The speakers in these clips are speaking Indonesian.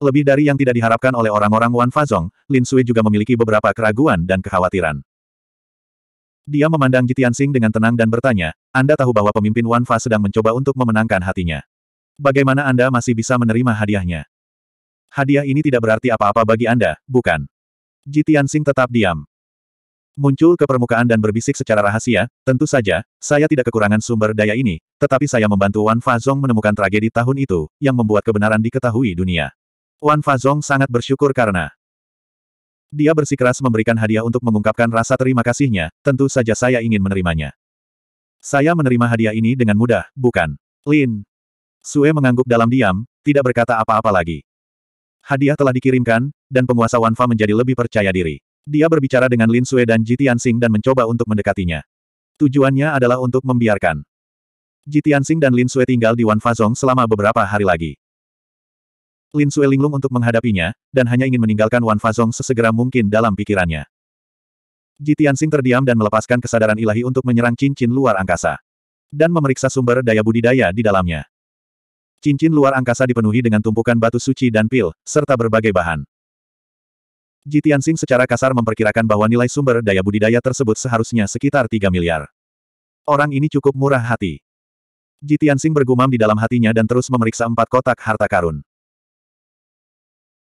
Lebih dari yang tidak diharapkan oleh orang-orang Wan Fazong, Lin Sui juga memiliki beberapa keraguan dan kekhawatiran. Dia memandang Sing dengan tenang dan bertanya, Anda tahu bahwa pemimpin Wan Fa sedang mencoba untuk memenangkan hatinya. Bagaimana Anda masih bisa menerima hadiahnya? Hadiah ini tidak berarti apa-apa bagi Anda, bukan? Sing tetap diam. Muncul ke permukaan dan berbisik secara rahasia, tentu saja, saya tidak kekurangan sumber daya ini, tetapi saya membantu Wan Fa Zong menemukan tragedi tahun itu, yang membuat kebenaran diketahui dunia. Wan Fazong sangat bersyukur karena dia bersikeras memberikan hadiah untuk mengungkapkan rasa terima kasihnya, tentu saja saya ingin menerimanya. Saya menerima hadiah ini dengan mudah, bukan? Lin. Sue mengangguk dalam diam, tidak berkata apa-apa lagi. Hadiah telah dikirimkan, dan penguasa Wan Fa menjadi lebih percaya diri. Dia berbicara dengan Lin Sue dan Ji Tianxing dan mencoba untuk mendekatinya. Tujuannya adalah untuk membiarkan. Ji Tianxing dan Lin Sue tinggal di Wan Fazong selama beberapa hari lagi. Lin Sue linglung untuk menghadapinya, dan hanya ingin meninggalkan Wan Fazong sesegera mungkin dalam pikirannya. Ji Tianxing terdiam dan melepaskan kesadaran ilahi untuk menyerang cincin luar angkasa. Dan memeriksa sumber daya budidaya di dalamnya. Cincin luar angkasa dipenuhi dengan tumpukan batu suci dan pil, serta berbagai bahan. Ji Tianxing secara kasar memperkirakan bahwa nilai sumber daya budidaya tersebut seharusnya sekitar 3 miliar. Orang ini cukup murah hati. Ji Tianxing bergumam di dalam hatinya dan terus memeriksa empat kotak harta karun.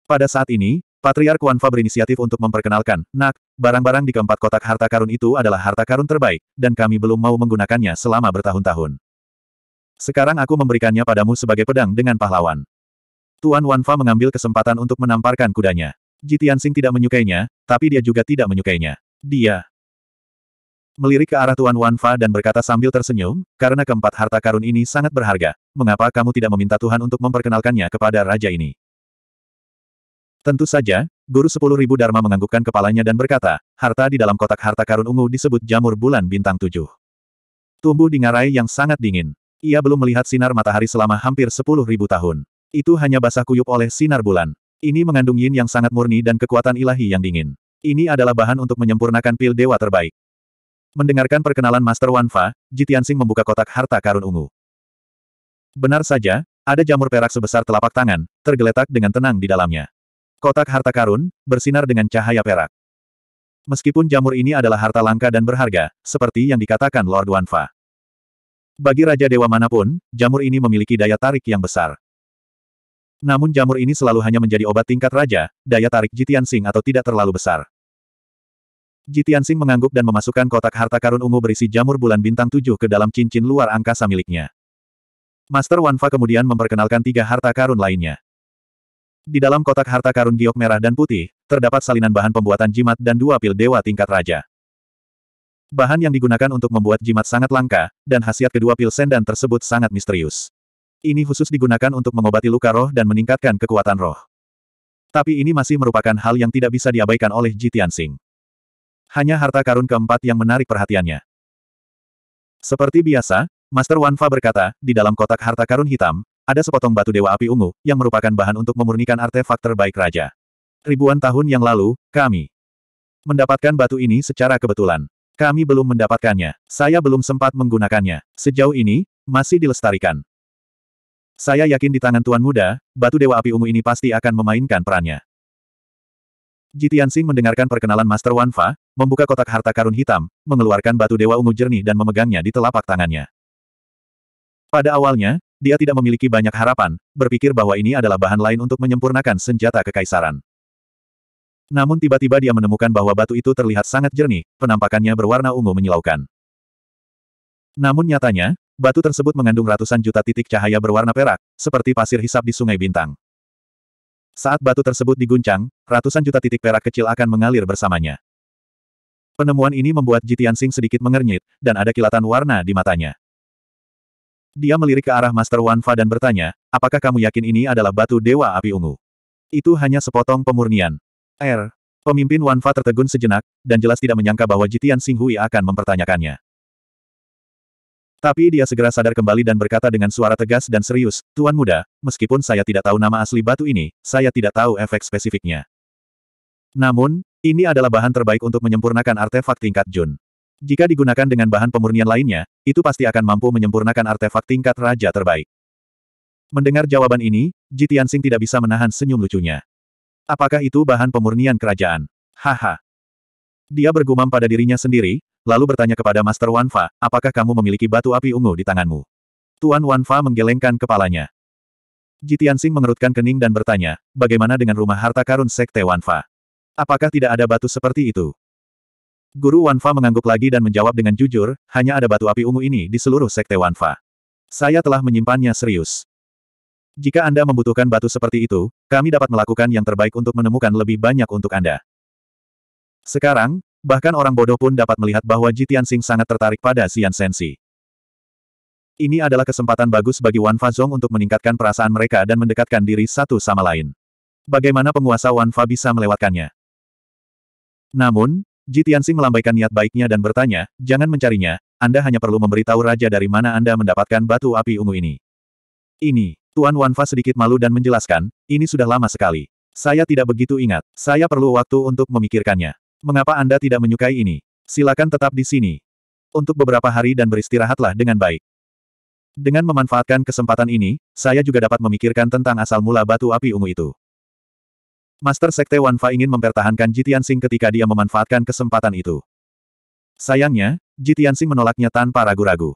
Pada saat ini, Patriark Wanfa berinisiatif untuk memperkenalkan, nak, barang-barang di keempat kotak harta karun itu adalah harta karun terbaik, dan kami belum mau menggunakannya selama bertahun-tahun. Sekarang aku memberikannya padamu sebagai pedang dengan pahlawan. Tuan Wanfa mengambil kesempatan untuk menamparkan kudanya. Jitian Sing tidak menyukainya, tapi dia juga tidak menyukainya. Dia melirik ke arah Tuan Wanfa dan berkata sambil tersenyum, karena keempat harta karun ini sangat berharga, mengapa kamu tidak meminta Tuhan untuk memperkenalkannya kepada raja ini? Tentu saja, Guru Sepuluh Ribu Dharma menganggukkan kepalanya dan berkata, harta di dalam kotak harta karun ungu disebut jamur bulan bintang tujuh. Tumbuh di ngarai yang sangat dingin. Ia belum melihat sinar matahari selama hampir sepuluh ribu tahun. Itu hanya basah kuyup oleh sinar bulan. Ini mengandung yin yang sangat murni dan kekuatan ilahi yang dingin. Ini adalah bahan untuk menyempurnakan pil dewa terbaik. Mendengarkan perkenalan Master Wanfa, Jitiansing membuka kotak harta karun ungu. Benar saja, ada jamur perak sebesar telapak tangan, tergeletak dengan tenang di dalamnya. Kotak harta karun, bersinar dengan cahaya perak. Meskipun jamur ini adalah harta langka dan berharga, seperti yang dikatakan Lord Wanfa. Bagi Raja Dewa manapun, jamur ini memiliki daya tarik yang besar. Namun jamur ini selalu hanya menjadi obat tingkat raja, daya tarik Jitian Sing atau tidak terlalu besar. Jitian Sing mengangguk dan memasukkan kotak harta karun ungu berisi jamur bulan bintang tujuh ke dalam cincin luar angkasa miliknya. Master Wanfa kemudian memperkenalkan tiga harta karun lainnya. Di dalam kotak harta karun giok merah dan putih, terdapat salinan bahan pembuatan jimat dan dua pil dewa tingkat raja. Bahan yang digunakan untuk membuat jimat sangat langka, dan khasiat kedua pil sendan tersebut sangat misterius. Ini khusus digunakan untuk mengobati luka roh dan meningkatkan kekuatan roh. Tapi ini masih merupakan hal yang tidak bisa diabaikan oleh Ji Tianxing. Hanya harta karun keempat yang menarik perhatiannya. Seperti biasa, Master Wanfa berkata, di dalam kotak harta karun hitam, ada sepotong batu dewa api ungu, yang merupakan bahan untuk memurnikan artefak terbaik raja. Ribuan tahun yang lalu, kami mendapatkan batu ini secara kebetulan. Kami belum mendapatkannya. Saya belum sempat menggunakannya. Sejauh ini, masih dilestarikan. Saya yakin di tangan Tuan Muda, batu Dewa Api Ungu ini pasti akan memainkan perannya. Jitian Sing mendengarkan perkenalan Master Wanfa, membuka kotak harta karun hitam, mengeluarkan batu Dewa Ungu jernih dan memegangnya di telapak tangannya. Pada awalnya, dia tidak memiliki banyak harapan, berpikir bahwa ini adalah bahan lain untuk menyempurnakan senjata kekaisaran. Namun tiba-tiba dia menemukan bahwa batu itu terlihat sangat jernih, penampakannya berwarna ungu menyilaukan. Namun nyatanya, batu tersebut mengandung ratusan juta titik cahaya berwarna perak, seperti pasir hisap di sungai bintang. Saat batu tersebut diguncang, ratusan juta titik perak kecil akan mengalir bersamanya. Penemuan ini membuat Jitian Sing sedikit mengernyit, dan ada kilatan warna di matanya. Dia melirik ke arah Master Wanfa dan bertanya, apakah kamu yakin ini adalah batu Dewa Api Ungu? Itu hanya sepotong pemurnian. Er, Pemimpin Wanfa tertegun sejenak, dan jelas tidak menyangka bahwa Jitian Singhui akan mempertanyakannya. Tapi dia segera sadar kembali dan berkata dengan suara tegas dan serius, Tuan Muda, meskipun saya tidak tahu nama asli batu ini, saya tidak tahu efek spesifiknya. Namun, ini adalah bahan terbaik untuk menyempurnakan artefak tingkat Jun. Jika digunakan dengan bahan pemurnian lainnya, itu pasti akan mampu menyempurnakan artefak tingkat raja terbaik. Mendengar jawaban ini, Jitian Sing tidak bisa menahan senyum lucunya. Apakah itu bahan pemurnian kerajaan? Haha. Dia bergumam pada dirinya sendiri, lalu bertanya kepada Master Wanfa, apakah kamu memiliki batu api ungu di tanganmu? Tuan Wanfa menggelengkan kepalanya. Jitian Sing mengerutkan kening dan bertanya, bagaimana dengan rumah harta karun Sekte Wanfa? Apakah tidak ada batu seperti itu? Guru Wanfa mengangguk lagi dan menjawab dengan jujur, hanya ada batu api ungu ini di seluruh sekte Wanfa. Saya telah menyimpannya serius. Jika Anda membutuhkan batu seperti itu, kami dapat melakukan yang terbaik untuk menemukan lebih banyak untuk Anda. Sekarang, bahkan orang bodoh pun dapat melihat bahwa Jitian Sing sangat tertarik pada Xian Sensi. Ini adalah kesempatan bagus bagi Wan Zong untuk meningkatkan perasaan mereka dan mendekatkan diri satu sama lain. Bagaimana penguasa Wan Fa bisa melewatkannya? Namun, Ji melambaikan niat baiknya dan bertanya, jangan mencarinya, Anda hanya perlu memberitahu raja dari mana Anda mendapatkan batu api ungu ini. Ini, Tuan Wanfa sedikit malu dan menjelaskan, ini sudah lama sekali. Saya tidak begitu ingat, saya perlu waktu untuk memikirkannya. Mengapa Anda tidak menyukai ini? Silakan tetap di sini. Untuk beberapa hari dan beristirahatlah dengan baik. Dengan memanfaatkan kesempatan ini, saya juga dapat memikirkan tentang asal mula batu api ungu itu. Master Sekte Wanfa ingin mempertahankan Jitian Sing ketika dia memanfaatkan kesempatan itu. Sayangnya, Jitian Sing menolaknya tanpa ragu-ragu.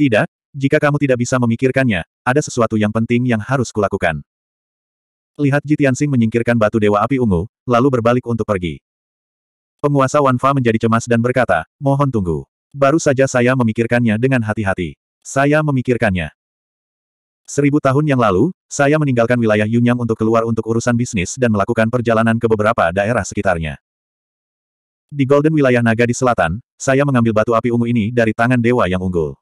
Tidak, jika kamu tidak bisa memikirkannya, ada sesuatu yang penting yang harus kulakukan. Lihat Jitian Sing menyingkirkan batu dewa api ungu, lalu berbalik untuk pergi. Penguasa Wanfa menjadi cemas dan berkata, mohon tunggu. Baru saja saya memikirkannya dengan hati-hati. Saya memikirkannya. Seribu tahun yang lalu, saya meninggalkan wilayah Yunyang untuk keluar untuk urusan bisnis dan melakukan perjalanan ke beberapa daerah sekitarnya. Di Golden Wilayah Naga di selatan, saya mengambil batu api ungu ini dari tangan dewa yang unggul.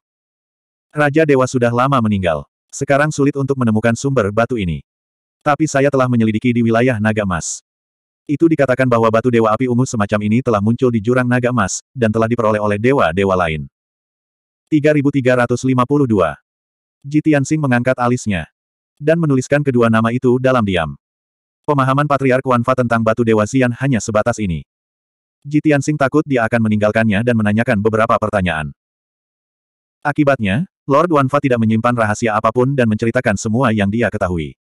Raja dewa sudah lama meninggal. Sekarang sulit untuk menemukan sumber batu ini. Tapi saya telah menyelidiki di wilayah Naga Emas. Itu dikatakan bahwa batu dewa api ungu semacam ini telah muncul di jurang Naga Emas dan telah diperoleh oleh dewa-dewa lain. 3352 Ji Tianxing mengangkat alisnya. Dan menuliskan kedua nama itu dalam diam. Pemahaman Patriark Wanfa tentang batu Dewa Xian hanya sebatas ini. Ji Tianxing takut dia akan meninggalkannya dan menanyakan beberapa pertanyaan. Akibatnya, Lord Wanfa tidak menyimpan rahasia apapun dan menceritakan semua yang dia ketahui.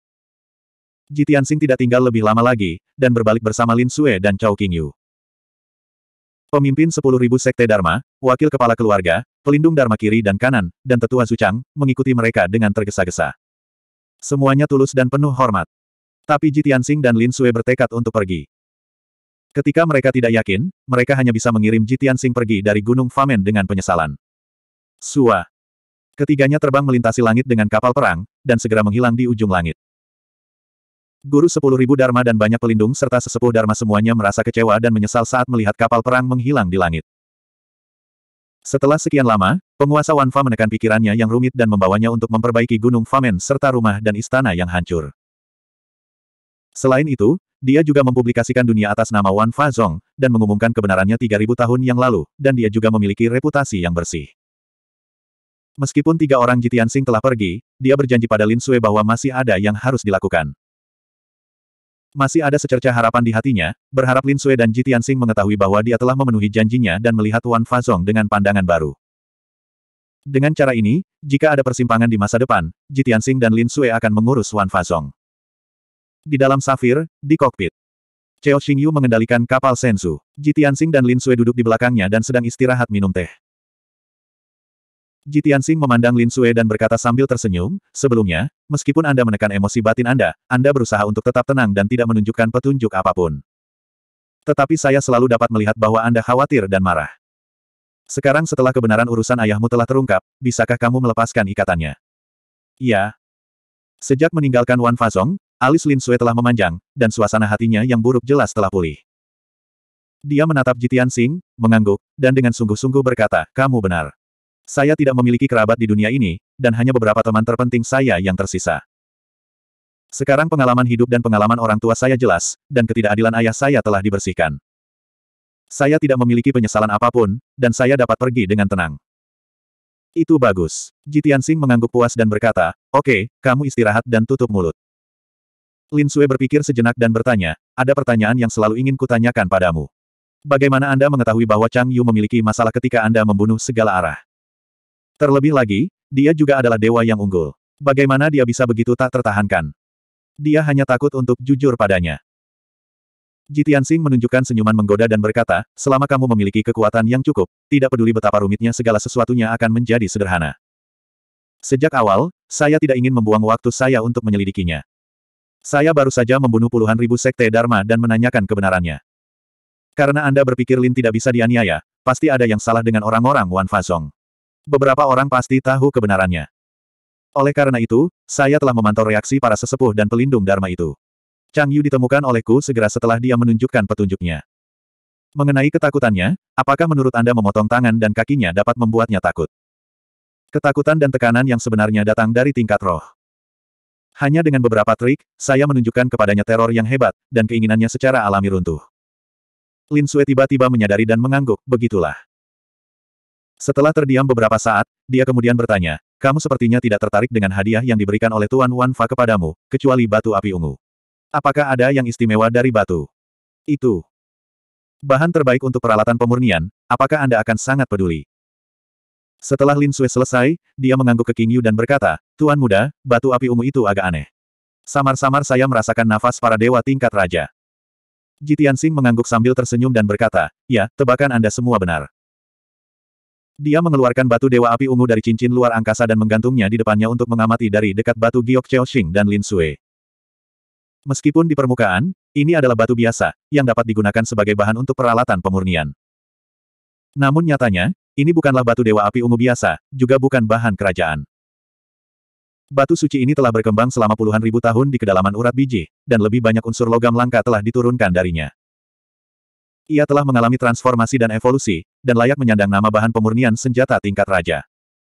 Ji Tianxing tidak tinggal lebih lama lagi, dan berbalik bersama Lin Sue dan Chao Qingyu. Pemimpin 10.000 Sekte Dharma, Wakil Kepala Keluarga, pelindung Dharma kiri dan kanan, dan tetua Zucang, mengikuti mereka dengan tergesa-gesa. Semuanya tulus dan penuh hormat. Tapi Jitiansing dan Lin Sui bertekad untuk pergi. Ketika mereka tidak yakin, mereka hanya bisa mengirim Jitiansing pergi dari Gunung Famen dengan penyesalan. Sua. Ketiganya terbang melintasi langit dengan kapal perang, dan segera menghilang di ujung langit. Guru sepuluh ribu Dharma dan banyak pelindung serta sesepuh Dharma semuanya merasa kecewa dan menyesal saat melihat kapal perang menghilang di langit. Setelah sekian lama, penguasa Wanfa menekan pikirannya yang rumit dan membawanya untuk memperbaiki Gunung Famen serta rumah dan istana yang hancur. Selain itu, dia juga mempublikasikan dunia atas nama Wan Fa Zong, dan mengumumkan kebenarannya 3000 tahun yang lalu, dan dia juga memiliki reputasi yang bersih. Meskipun tiga orang Jitian Sing telah pergi, dia berjanji pada Lin Sui bahwa masih ada yang harus dilakukan. Masih ada secerca harapan di hatinya, berharap Lin Sui dan Ji Tianxing mengetahui bahwa dia telah memenuhi janjinya dan melihat Wan Fazong dengan pandangan baru. Dengan cara ini, jika ada persimpangan di masa depan, Ji Tianxing dan Lin Sui akan mengurus Wan Fazong. Di dalam safir, di kokpit. Cheo Xingyu mengendalikan kapal Sensu. Ji Tianxing dan Lin Sui duduk di belakangnya dan sedang istirahat minum teh. Jitian Sing memandang Lin Sue dan berkata sambil tersenyum, sebelumnya, meskipun Anda menekan emosi batin Anda, Anda berusaha untuk tetap tenang dan tidak menunjukkan petunjuk apapun. Tetapi saya selalu dapat melihat bahwa Anda khawatir dan marah. Sekarang setelah kebenaran urusan ayahmu telah terungkap, bisakah kamu melepaskan ikatannya? Ya. Sejak meninggalkan Wan Fazong, alis Lin Sue telah memanjang, dan suasana hatinya yang buruk jelas telah pulih. Dia menatap Jitian Sing, mengangguk, dan dengan sungguh-sungguh berkata, kamu benar. Saya tidak memiliki kerabat di dunia ini, dan hanya beberapa teman terpenting saya yang tersisa. Sekarang pengalaman hidup dan pengalaman orang tua saya jelas, dan ketidakadilan ayah saya telah dibersihkan. Saya tidak memiliki penyesalan apapun, dan saya dapat pergi dengan tenang. Itu bagus. Jitian Singh mengangguk puas dan berkata, Oke, okay, kamu istirahat dan tutup mulut. Lin Sue berpikir sejenak dan bertanya, ada pertanyaan yang selalu ingin kutanyakan padamu. Bagaimana Anda mengetahui bahwa Chang Yu memiliki masalah ketika Anda membunuh segala arah? Terlebih lagi, dia juga adalah dewa yang unggul. Bagaimana dia bisa begitu tak tertahankan? Dia hanya takut untuk jujur padanya. Jitian Sing menunjukkan senyuman menggoda dan berkata, selama kamu memiliki kekuatan yang cukup, tidak peduli betapa rumitnya segala sesuatunya akan menjadi sederhana. Sejak awal, saya tidak ingin membuang waktu saya untuk menyelidikinya. Saya baru saja membunuh puluhan ribu sekte Dharma dan menanyakan kebenarannya. Karena Anda berpikir Lin tidak bisa dianiaya, pasti ada yang salah dengan orang-orang Wan Fazong beberapa orang pasti tahu kebenarannya. Oleh karena itu, saya telah memantau reaksi para sesepuh dan pelindung Dharma itu. Chang Yu ditemukan olehku segera setelah dia menunjukkan petunjuknya. Mengenai ketakutannya, apakah menurut Anda memotong tangan dan kakinya dapat membuatnya takut? Ketakutan dan tekanan yang sebenarnya datang dari tingkat roh. Hanya dengan beberapa trik, saya menunjukkan kepadanya teror yang hebat, dan keinginannya secara alami runtuh. Lin Sue tiba-tiba menyadari dan mengangguk, begitulah. Setelah terdiam beberapa saat, dia kemudian bertanya, kamu sepertinya tidak tertarik dengan hadiah yang diberikan oleh Tuan Wan Fa kepadamu, kecuali batu api ungu. Apakah ada yang istimewa dari batu? Itu. Bahan terbaik untuk peralatan pemurnian, apakah Anda akan sangat peduli? Setelah Lin Sui selesai, dia mengangguk ke King Yu dan berkata, Tuan muda, batu api ungu itu agak aneh. Samar-samar saya merasakan nafas para dewa tingkat raja. Jitian Sing mengangguk sambil tersenyum dan berkata, ya, tebakan Anda semua benar. Dia mengeluarkan batu dewa api ungu dari cincin luar angkasa dan menggantungnya di depannya untuk mengamati dari dekat batu Giok Cheo Xing dan Lin Sui. Meskipun di permukaan, ini adalah batu biasa, yang dapat digunakan sebagai bahan untuk peralatan pemurnian. Namun nyatanya, ini bukanlah batu dewa api ungu biasa, juga bukan bahan kerajaan. Batu suci ini telah berkembang selama puluhan ribu tahun di kedalaman urat biji, dan lebih banyak unsur logam langka telah diturunkan darinya. Ia telah mengalami transformasi dan evolusi, dan layak menyandang nama bahan pemurnian senjata tingkat raja.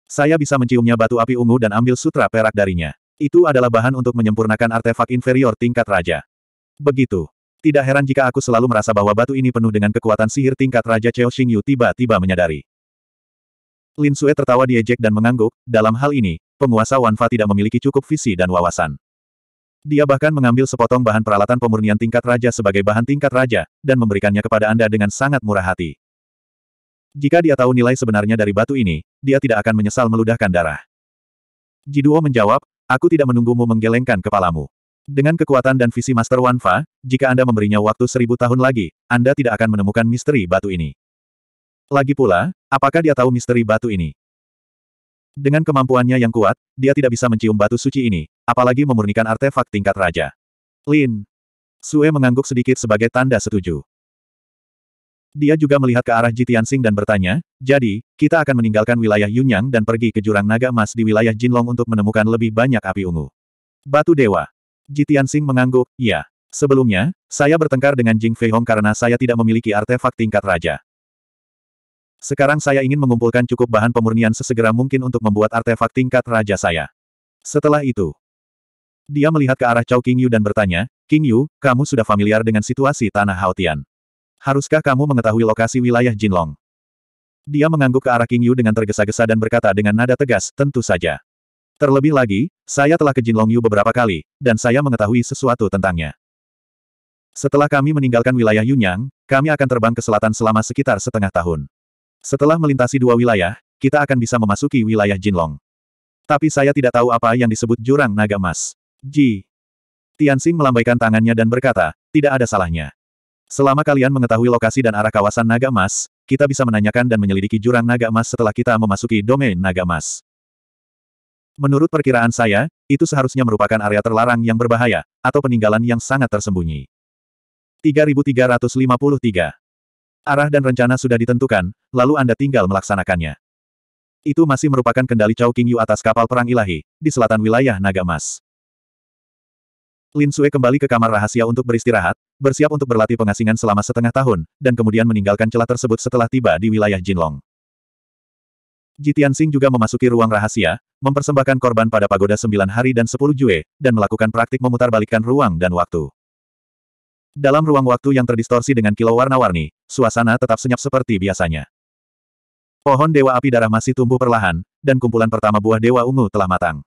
Saya bisa menciumnya batu api ungu dan ambil sutra perak darinya. Itu adalah bahan untuk menyempurnakan artefak inferior tingkat raja. Begitu. Tidak heran jika aku selalu merasa bahwa batu ini penuh dengan kekuatan sihir tingkat Raja Cheo Xingyu tiba-tiba menyadari. Lin Sue tertawa diejek dan mengangguk, dalam hal ini, penguasa Wanfa tidak memiliki cukup visi dan wawasan. Dia bahkan mengambil sepotong bahan peralatan pemurnian tingkat raja sebagai bahan tingkat raja, dan memberikannya kepada Anda dengan sangat murah hati. Jika dia tahu nilai sebenarnya dari batu ini, dia tidak akan menyesal meludahkan darah. Jiduo menjawab, aku tidak menunggumu menggelengkan kepalamu. Dengan kekuatan dan visi Master Wanfa, jika Anda memberinya waktu seribu tahun lagi, Anda tidak akan menemukan misteri batu ini. Lagi pula, apakah dia tahu misteri batu ini? Dengan kemampuannya yang kuat, dia tidak bisa mencium batu suci ini, apalagi memurnikan artefak tingkat raja. Lin. Sue mengangguk sedikit sebagai tanda setuju. Dia juga melihat ke arah Jitiansing dan bertanya, jadi, kita akan meninggalkan wilayah Yunyang dan pergi ke jurang naga emas di wilayah Jinlong untuk menemukan lebih banyak api ungu. Batu Dewa. Jitiansing mengangguk, ya. Sebelumnya, saya bertengkar dengan Jing Feihong karena saya tidak memiliki artefak tingkat raja. Sekarang saya ingin mengumpulkan cukup bahan pemurnian sesegera mungkin untuk membuat artefak tingkat raja saya. Setelah itu, dia melihat ke arah Chow King Yu dan bertanya, King Yu, kamu sudah familiar dengan situasi Tanah Haotian. Haruskah kamu mengetahui lokasi wilayah Jinlong? Dia mengangguk ke arah King Yu dengan tergesa-gesa dan berkata dengan nada tegas, tentu saja. Terlebih lagi, saya telah ke Jinlong Yu beberapa kali, dan saya mengetahui sesuatu tentangnya. Setelah kami meninggalkan wilayah Yunyang, kami akan terbang ke selatan selama sekitar setengah tahun. Setelah melintasi dua wilayah, kita akan bisa memasuki wilayah Jinlong. Tapi saya tidak tahu apa yang disebut jurang naga emas. Ji. Tianxing melambaikan tangannya dan berkata, tidak ada salahnya. Selama kalian mengetahui lokasi dan arah kawasan naga emas, kita bisa menanyakan dan menyelidiki jurang naga emas setelah kita memasuki domain naga emas. Menurut perkiraan saya, itu seharusnya merupakan area terlarang yang berbahaya, atau peninggalan yang sangat tersembunyi. 3353 Arah dan rencana sudah ditentukan, lalu Anda tinggal melaksanakannya. Itu masih merupakan kendali Chao King Yu atas kapal perang ilahi, di selatan wilayah Naga Mas. Lin Sue kembali ke kamar rahasia untuk beristirahat, bersiap untuk berlatih pengasingan selama setengah tahun, dan kemudian meninggalkan celah tersebut setelah tiba di wilayah Jinlong. Jitian Sing juga memasuki ruang rahasia, mempersembahkan korban pada pagoda sembilan hari dan sepuluh jue, dan melakukan praktik memutarbalikkan ruang dan waktu. Dalam ruang waktu yang terdistorsi dengan kilau warna-warni, suasana tetap senyap seperti biasanya. Pohon Dewa Api Darah masih tumbuh perlahan, dan kumpulan pertama buah Dewa Ungu telah matang.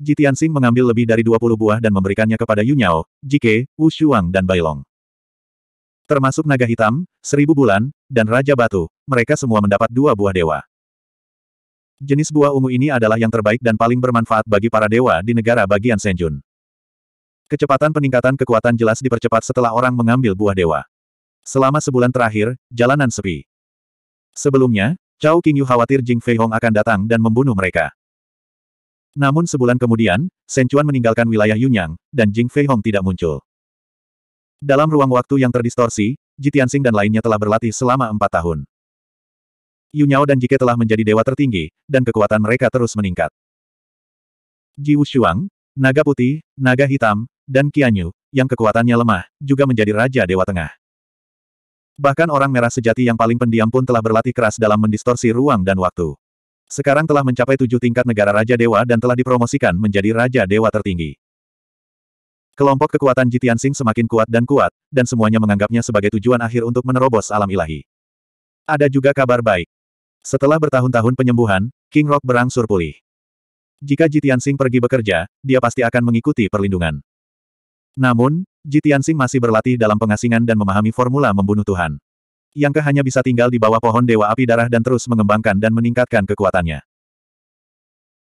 Jitian Sing mengambil lebih dari 20 buah dan memberikannya kepada Yunyao, Jike, Wu Shuang dan Bailong. Termasuk naga hitam, seribu bulan, dan raja batu, mereka semua mendapat dua buah dewa. Jenis buah ungu ini adalah yang terbaik dan paling bermanfaat bagi para dewa di negara bagian Senjun. Kecepatan peningkatan kekuatan jelas dipercepat setelah orang mengambil buah dewa. Selama sebulan terakhir, jalanan sepi. Sebelumnya, Cao Qingyu khawatir Jing Feihong akan datang dan membunuh mereka. Namun sebulan kemudian, Shen Chuan meninggalkan wilayah Yunyang, dan Jing Feihong tidak muncul. Dalam ruang waktu yang terdistorsi, Ji Tianxing dan lainnya telah berlatih selama empat tahun. Yunyao dan Jike telah menjadi dewa tertinggi, dan kekuatan mereka terus meningkat. Ji Wushuang, naga putih, naga hitam, dan Kianyu, yang kekuatannya lemah, juga menjadi Raja Dewa Tengah. Bahkan orang merah sejati yang paling pendiam pun telah berlatih keras dalam mendistorsi ruang dan waktu. Sekarang telah mencapai tujuh tingkat negara Raja Dewa dan telah dipromosikan menjadi Raja Dewa tertinggi. Kelompok kekuatan Jitiansing semakin kuat dan kuat, dan semuanya menganggapnya sebagai tujuan akhir untuk menerobos alam ilahi. Ada juga kabar baik. Setelah bertahun-tahun penyembuhan, King Rock berangsur pulih. Jika Jitiansing pergi bekerja, dia pasti akan mengikuti perlindungan. Namun, Jitiansing masih berlatih dalam pengasingan dan memahami formula membunuh Tuhan. yang hanya bisa tinggal di bawah pohon Dewa Api Darah dan terus mengembangkan dan meningkatkan kekuatannya.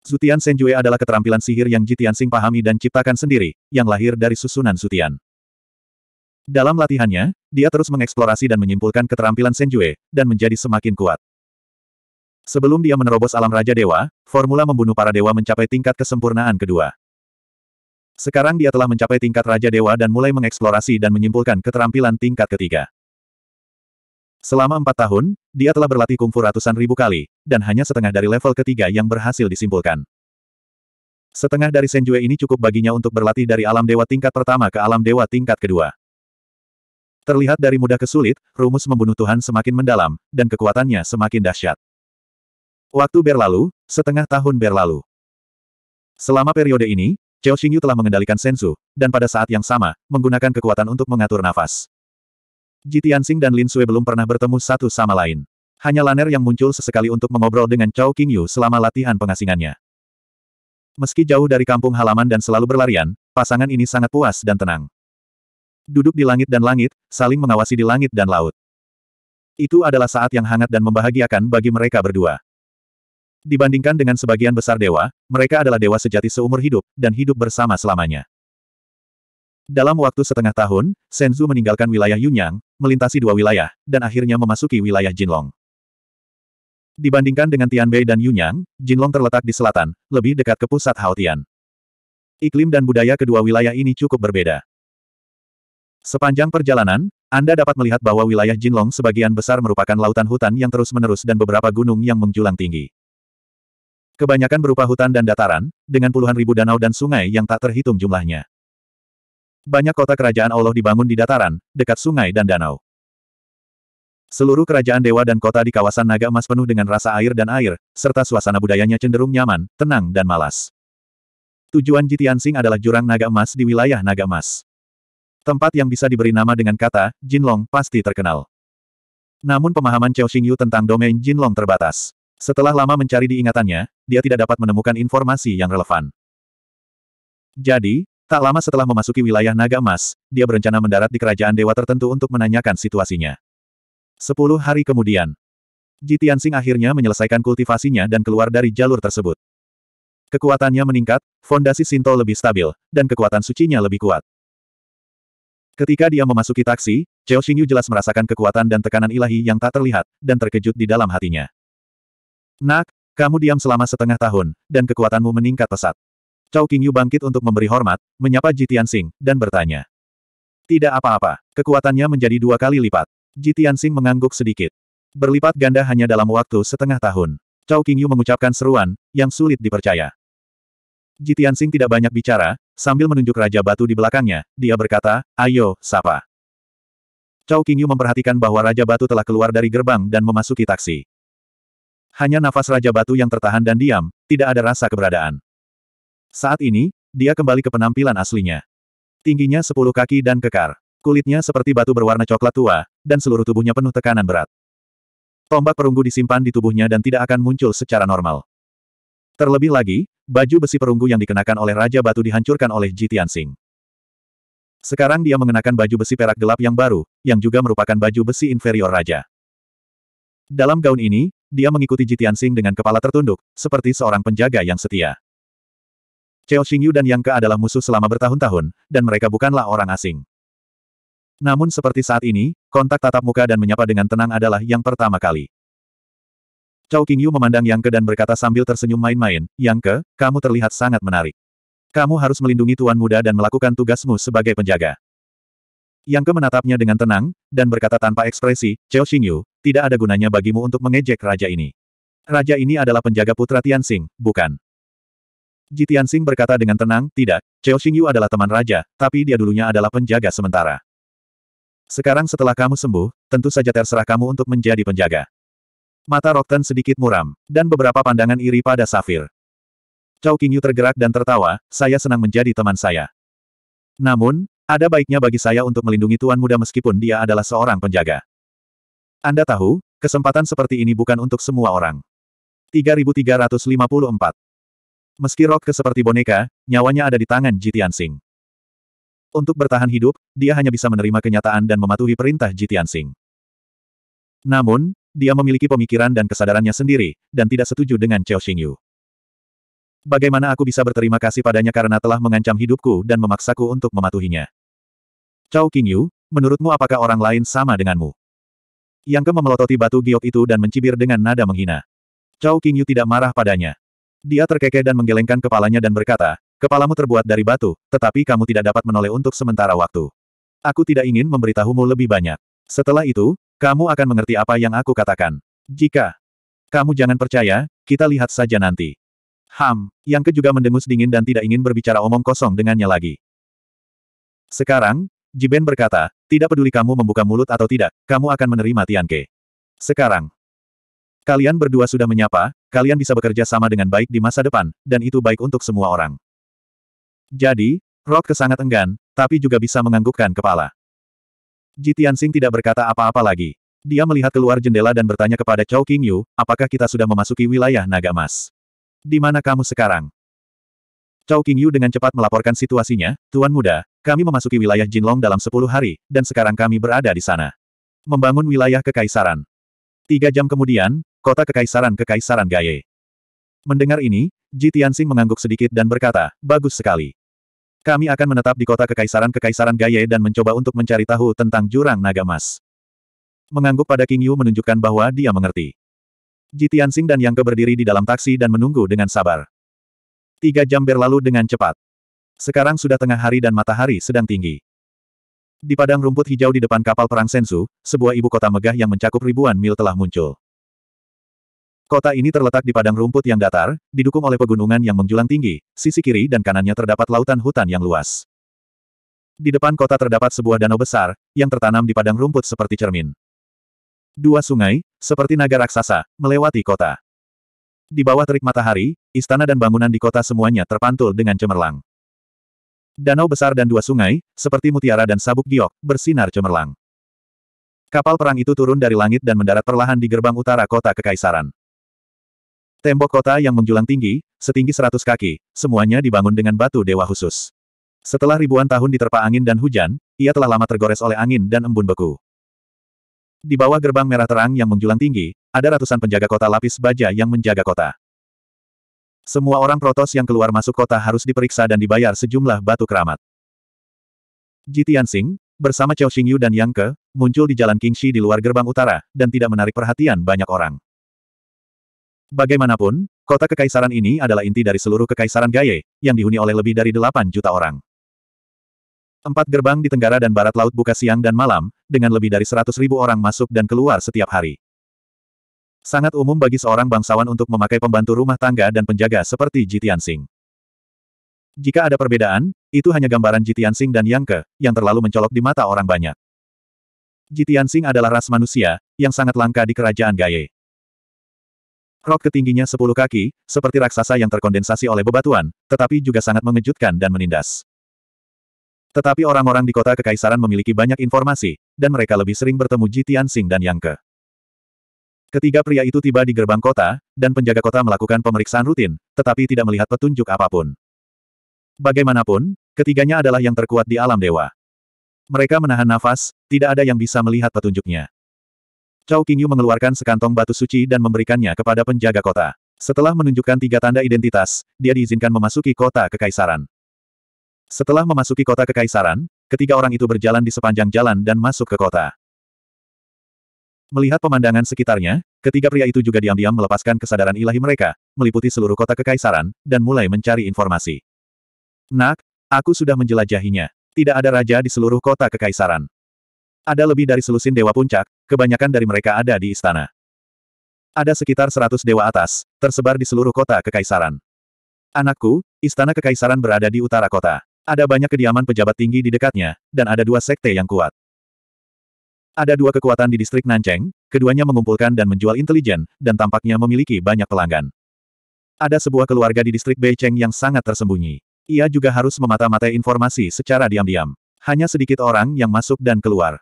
Zutian Senjue adalah keterampilan sihir yang Jitiansing pahami dan ciptakan sendiri, yang lahir dari susunan Zutian. Dalam latihannya, dia terus mengeksplorasi dan menyimpulkan keterampilan Senjue, dan menjadi semakin kuat. Sebelum dia menerobos alam Raja Dewa, formula membunuh para dewa mencapai tingkat kesempurnaan kedua. Sekarang dia telah mencapai tingkat Raja Dewa dan mulai mengeksplorasi dan menyimpulkan keterampilan tingkat ketiga. Selama empat tahun, dia telah berlatih kungfu ratusan ribu kali, dan hanya setengah dari level ketiga yang berhasil disimpulkan. Setengah dari Senjue ini cukup baginya untuk berlatih dari alam dewa tingkat pertama ke alam dewa tingkat kedua. Terlihat dari mudah ke sulit, rumus membunuh Tuhan semakin mendalam, dan kekuatannya semakin dahsyat. Waktu berlalu, setengah tahun berlalu. Selama periode ini, Chao Xingyu telah mengendalikan sensu, dan pada saat yang sama, menggunakan kekuatan untuk mengatur nafas. Ji Tianxing dan Lin Sui belum pernah bertemu satu sama lain. Hanya Laner yang muncul sesekali untuk mengobrol dengan Chao Qingyu selama latihan pengasingannya. Meski jauh dari kampung halaman dan selalu berlarian, pasangan ini sangat puas dan tenang. Duduk di langit dan langit, saling mengawasi di langit dan laut. Itu adalah saat yang hangat dan membahagiakan bagi mereka berdua. Dibandingkan dengan sebagian besar dewa, mereka adalah dewa sejati seumur hidup, dan hidup bersama selamanya. Dalam waktu setengah tahun, Senzu meninggalkan wilayah Yunyang, melintasi dua wilayah, dan akhirnya memasuki wilayah Jinlong. Dibandingkan dengan Tianbei dan Yunyang, Jinlong terletak di selatan, lebih dekat ke pusat Haotian. Iklim dan budaya kedua wilayah ini cukup berbeda. Sepanjang perjalanan, Anda dapat melihat bahwa wilayah Jinlong sebagian besar merupakan lautan hutan yang terus-menerus dan beberapa gunung yang menjulang tinggi. Kebanyakan berupa hutan dan dataran, dengan puluhan ribu danau dan sungai yang tak terhitung jumlahnya. Banyak kota kerajaan Allah dibangun di dataran, dekat sungai dan danau. Seluruh kerajaan dewa dan kota di kawasan Naga Emas penuh dengan rasa air dan air, serta suasana budayanya cenderung nyaman, tenang dan malas. Tujuan Jitiansing adalah jurang Naga Emas di wilayah Naga Emas. Tempat yang bisa diberi nama dengan kata, Jinlong, pasti terkenal. Namun pemahaman Chao Xingyu tentang domain Jinlong terbatas. Setelah lama mencari di ingatannya, dia tidak dapat menemukan informasi yang relevan. Jadi, tak lama setelah memasuki wilayah Naga Emas, dia berencana mendarat di kerajaan dewa tertentu untuk menanyakan situasinya. Sepuluh hari kemudian, Jitiansing akhirnya menyelesaikan kultivasinya dan keluar dari jalur tersebut. Kekuatannya meningkat, fondasi Sinto lebih stabil, dan kekuatan sucinya lebih kuat. Ketika dia memasuki taksi, Xiao Xingyu jelas merasakan kekuatan dan tekanan ilahi yang tak terlihat, dan terkejut di dalam hatinya. Nak, kamu diam selama setengah tahun, dan kekuatanmu meningkat pesat. Cao Qingyu bangkit untuk memberi hormat, menyapa Ji Tianxing, dan bertanya. Tidak apa-apa, kekuatannya menjadi dua kali lipat. Ji Tianxing mengangguk sedikit. Berlipat ganda hanya dalam waktu setengah tahun. Cao Qingyu mengucapkan seruan, yang sulit dipercaya. Ji Tianxing tidak banyak bicara, sambil menunjuk Raja Batu di belakangnya, dia berkata, ayo, sapa. Cao Qingyu memperhatikan bahwa Raja Batu telah keluar dari gerbang dan memasuki taksi. Hanya nafas Raja Batu yang tertahan dan diam, tidak ada rasa keberadaan. Saat ini, dia kembali ke penampilan aslinya. Tingginya sepuluh kaki dan kekar. Kulitnya seperti batu berwarna coklat tua, dan seluruh tubuhnya penuh tekanan berat. Tombak perunggu disimpan di tubuhnya dan tidak akan muncul secara normal. Terlebih lagi, baju besi perunggu yang dikenakan oleh Raja Batu dihancurkan oleh Ji Tianxing. Sekarang dia mengenakan baju besi perak gelap yang baru, yang juga merupakan baju besi inferior raja. Dalam gaun ini, dia mengikuti Jitian Xing dengan kepala tertunduk, seperti seorang penjaga yang setia. Cao Xingyu dan Yang Ke adalah musuh selama bertahun-tahun, dan mereka bukanlah orang asing. Namun seperti saat ini, kontak tatap muka dan menyapa dengan tenang adalah yang pertama kali. Cao Qingyu memandang Yang Ke dan berkata sambil tersenyum main-main, Yang Ke, kamu terlihat sangat menarik. Kamu harus melindungi tuan muda dan melakukan tugasmu sebagai penjaga. Yang Ke menatapnya dengan tenang, dan berkata tanpa ekspresi, "Cao Xingyu, tidak ada gunanya bagimu untuk mengejek raja ini. Raja ini adalah penjaga putra Tianxing, bukan? Ji Tianxing berkata dengan tenang, tidak, Cao Xingyu adalah teman raja, tapi dia dulunya adalah penjaga sementara. Sekarang setelah kamu sembuh, tentu saja terserah kamu untuk menjadi penjaga. Mata Rokten sedikit muram, dan beberapa pandangan iri pada Safir. Cao Qingyu tergerak dan tertawa, saya senang menjadi teman saya. Namun, ada baiknya bagi saya untuk melindungi tuan muda meskipun dia adalah seorang penjaga. Anda tahu, kesempatan seperti ini bukan untuk semua orang. 3354 Meski Rock ke seperti boneka, nyawanya ada di tangan Jitian Sing. Untuk bertahan hidup, dia hanya bisa menerima kenyataan dan mematuhi perintah Jitian Sing. Namun, dia memiliki pemikiran dan kesadarannya sendiri, dan tidak setuju dengan Chao Xingyu. Bagaimana aku bisa berterima kasih padanya karena telah mengancam hidupku dan memaksaku untuk mematuhinya? Chao Qingyu, menurutmu apakah orang lain sama denganmu? Yang ke memelototi batu giok itu dan mencibir dengan nada menghina. Cao Qingyu tidak marah padanya. Dia terkekeh dan menggelengkan kepalanya dan berkata, Kepalamu terbuat dari batu, tetapi kamu tidak dapat menoleh untuk sementara waktu. Aku tidak ingin memberitahumu lebih banyak. Setelah itu, kamu akan mengerti apa yang aku katakan. Jika kamu jangan percaya, kita lihat saja nanti. Ham, yang ke juga mendengus dingin dan tidak ingin berbicara omong kosong dengannya lagi. Sekarang, Jiben berkata, tidak peduli kamu membuka mulut atau tidak, kamu akan menerima Tianke. Sekarang. Kalian berdua sudah menyapa, kalian bisa bekerja sama dengan baik di masa depan, dan itu baik untuk semua orang. Jadi, Rock sangat enggan, tapi juga bisa menganggukkan kepala. Ji Tianxing tidak berkata apa-apa lagi. Dia melihat keluar jendela dan bertanya kepada Chow King Yu, apakah kita sudah memasuki wilayah naga emas? Di mana kamu sekarang? Cao Qingyu dengan cepat melaporkan situasinya, Tuan Muda, kami memasuki wilayah Jinlong dalam 10 hari, dan sekarang kami berada di sana. Membangun wilayah kekaisaran. Tiga jam kemudian, kota kekaisaran-kekaisaran Gaye. Mendengar ini, Ji Tianxing mengangguk sedikit dan berkata, bagus sekali. Kami akan menetap di kota kekaisaran-kekaisaran Gaye dan mencoba untuk mencari tahu tentang jurang naga emas. Mengangguk pada Qingyu menunjukkan bahwa dia mengerti. Ji Tianxing dan Yang Ke berdiri di dalam taksi dan menunggu dengan sabar. Tiga jam berlalu dengan cepat. Sekarang sudah tengah hari dan matahari sedang tinggi. Di padang rumput hijau di depan kapal perang Sensu, sebuah ibu kota megah yang mencakup ribuan mil telah muncul. Kota ini terletak di padang rumput yang datar, didukung oleh pegunungan yang menjulang tinggi, sisi kiri dan kanannya terdapat lautan hutan yang luas. Di depan kota terdapat sebuah danau besar, yang tertanam di padang rumput seperti cermin. Dua sungai, seperti naga raksasa, melewati kota. Di bawah terik matahari, istana dan bangunan di kota semuanya terpantul dengan cemerlang. Danau besar dan dua sungai, seperti mutiara dan sabuk giok, bersinar cemerlang. Kapal perang itu turun dari langit dan mendarat perlahan di gerbang utara kota Kekaisaran. Tembok kota yang menjulang tinggi, setinggi seratus kaki, semuanya dibangun dengan batu dewa khusus. Setelah ribuan tahun diterpa angin dan hujan, ia telah lama tergores oleh angin dan embun beku. Di bawah gerbang merah terang yang menjulang tinggi, ada ratusan penjaga kota lapis baja yang menjaga kota. Semua orang protos yang keluar masuk kota harus diperiksa dan dibayar sejumlah batu keramat. Ji Tianxing, bersama Chao Xingyu dan Yang Ke, muncul di jalan Qingxi di luar gerbang utara, dan tidak menarik perhatian banyak orang. Bagaimanapun, kota kekaisaran ini adalah inti dari seluruh kekaisaran Gaye, yang dihuni oleh lebih dari 8 juta orang. Empat gerbang di tenggara dan barat laut buka siang dan malam, dengan lebih dari 100 ribu orang masuk dan keluar setiap hari. Sangat umum bagi seorang bangsawan untuk memakai pembantu rumah tangga dan penjaga seperti Jitian Sing. Jika ada perbedaan, itu hanya gambaran Jitian Sing dan Yang Ke, yang terlalu mencolok di mata orang banyak. Jitian Sing adalah ras manusia, yang sangat langka di kerajaan Gaye. Rok ketingginya 10 kaki, seperti raksasa yang terkondensasi oleh bebatuan, tetapi juga sangat mengejutkan dan menindas. Tetapi orang-orang di kota kekaisaran memiliki banyak informasi, dan mereka lebih sering bertemu Jitian Sing dan Yang Ke. Ketiga pria itu tiba di gerbang kota, dan penjaga kota melakukan pemeriksaan rutin, tetapi tidak melihat petunjuk apapun. Bagaimanapun, ketiganya adalah yang terkuat di alam dewa. Mereka menahan nafas, tidak ada yang bisa melihat petunjuknya. Cao Qingyu mengeluarkan sekantong batu suci dan memberikannya kepada penjaga kota. Setelah menunjukkan tiga tanda identitas, dia diizinkan memasuki kota kekaisaran. Setelah memasuki kota kekaisaran, ketiga orang itu berjalan di sepanjang jalan dan masuk ke kota. Melihat pemandangan sekitarnya, ketiga pria itu juga diam-diam melepaskan kesadaran ilahi mereka, meliputi seluruh kota kekaisaran, dan mulai mencari informasi. Nak, aku sudah menjelajahinya. Tidak ada raja di seluruh kota kekaisaran. Ada lebih dari selusin dewa puncak, kebanyakan dari mereka ada di istana. Ada sekitar seratus dewa atas, tersebar di seluruh kota kekaisaran. Anakku, istana kekaisaran berada di utara kota. Ada banyak kediaman pejabat tinggi di dekatnya, dan ada dua sekte yang kuat. Ada dua kekuatan di distrik Nanceng, keduanya mengumpulkan dan menjual intelijen, dan tampaknya memiliki banyak pelanggan. Ada sebuah keluarga di distrik Beicheng yang sangat tersembunyi. Ia juga harus memata-matai informasi secara diam-diam. Hanya sedikit orang yang masuk dan keluar.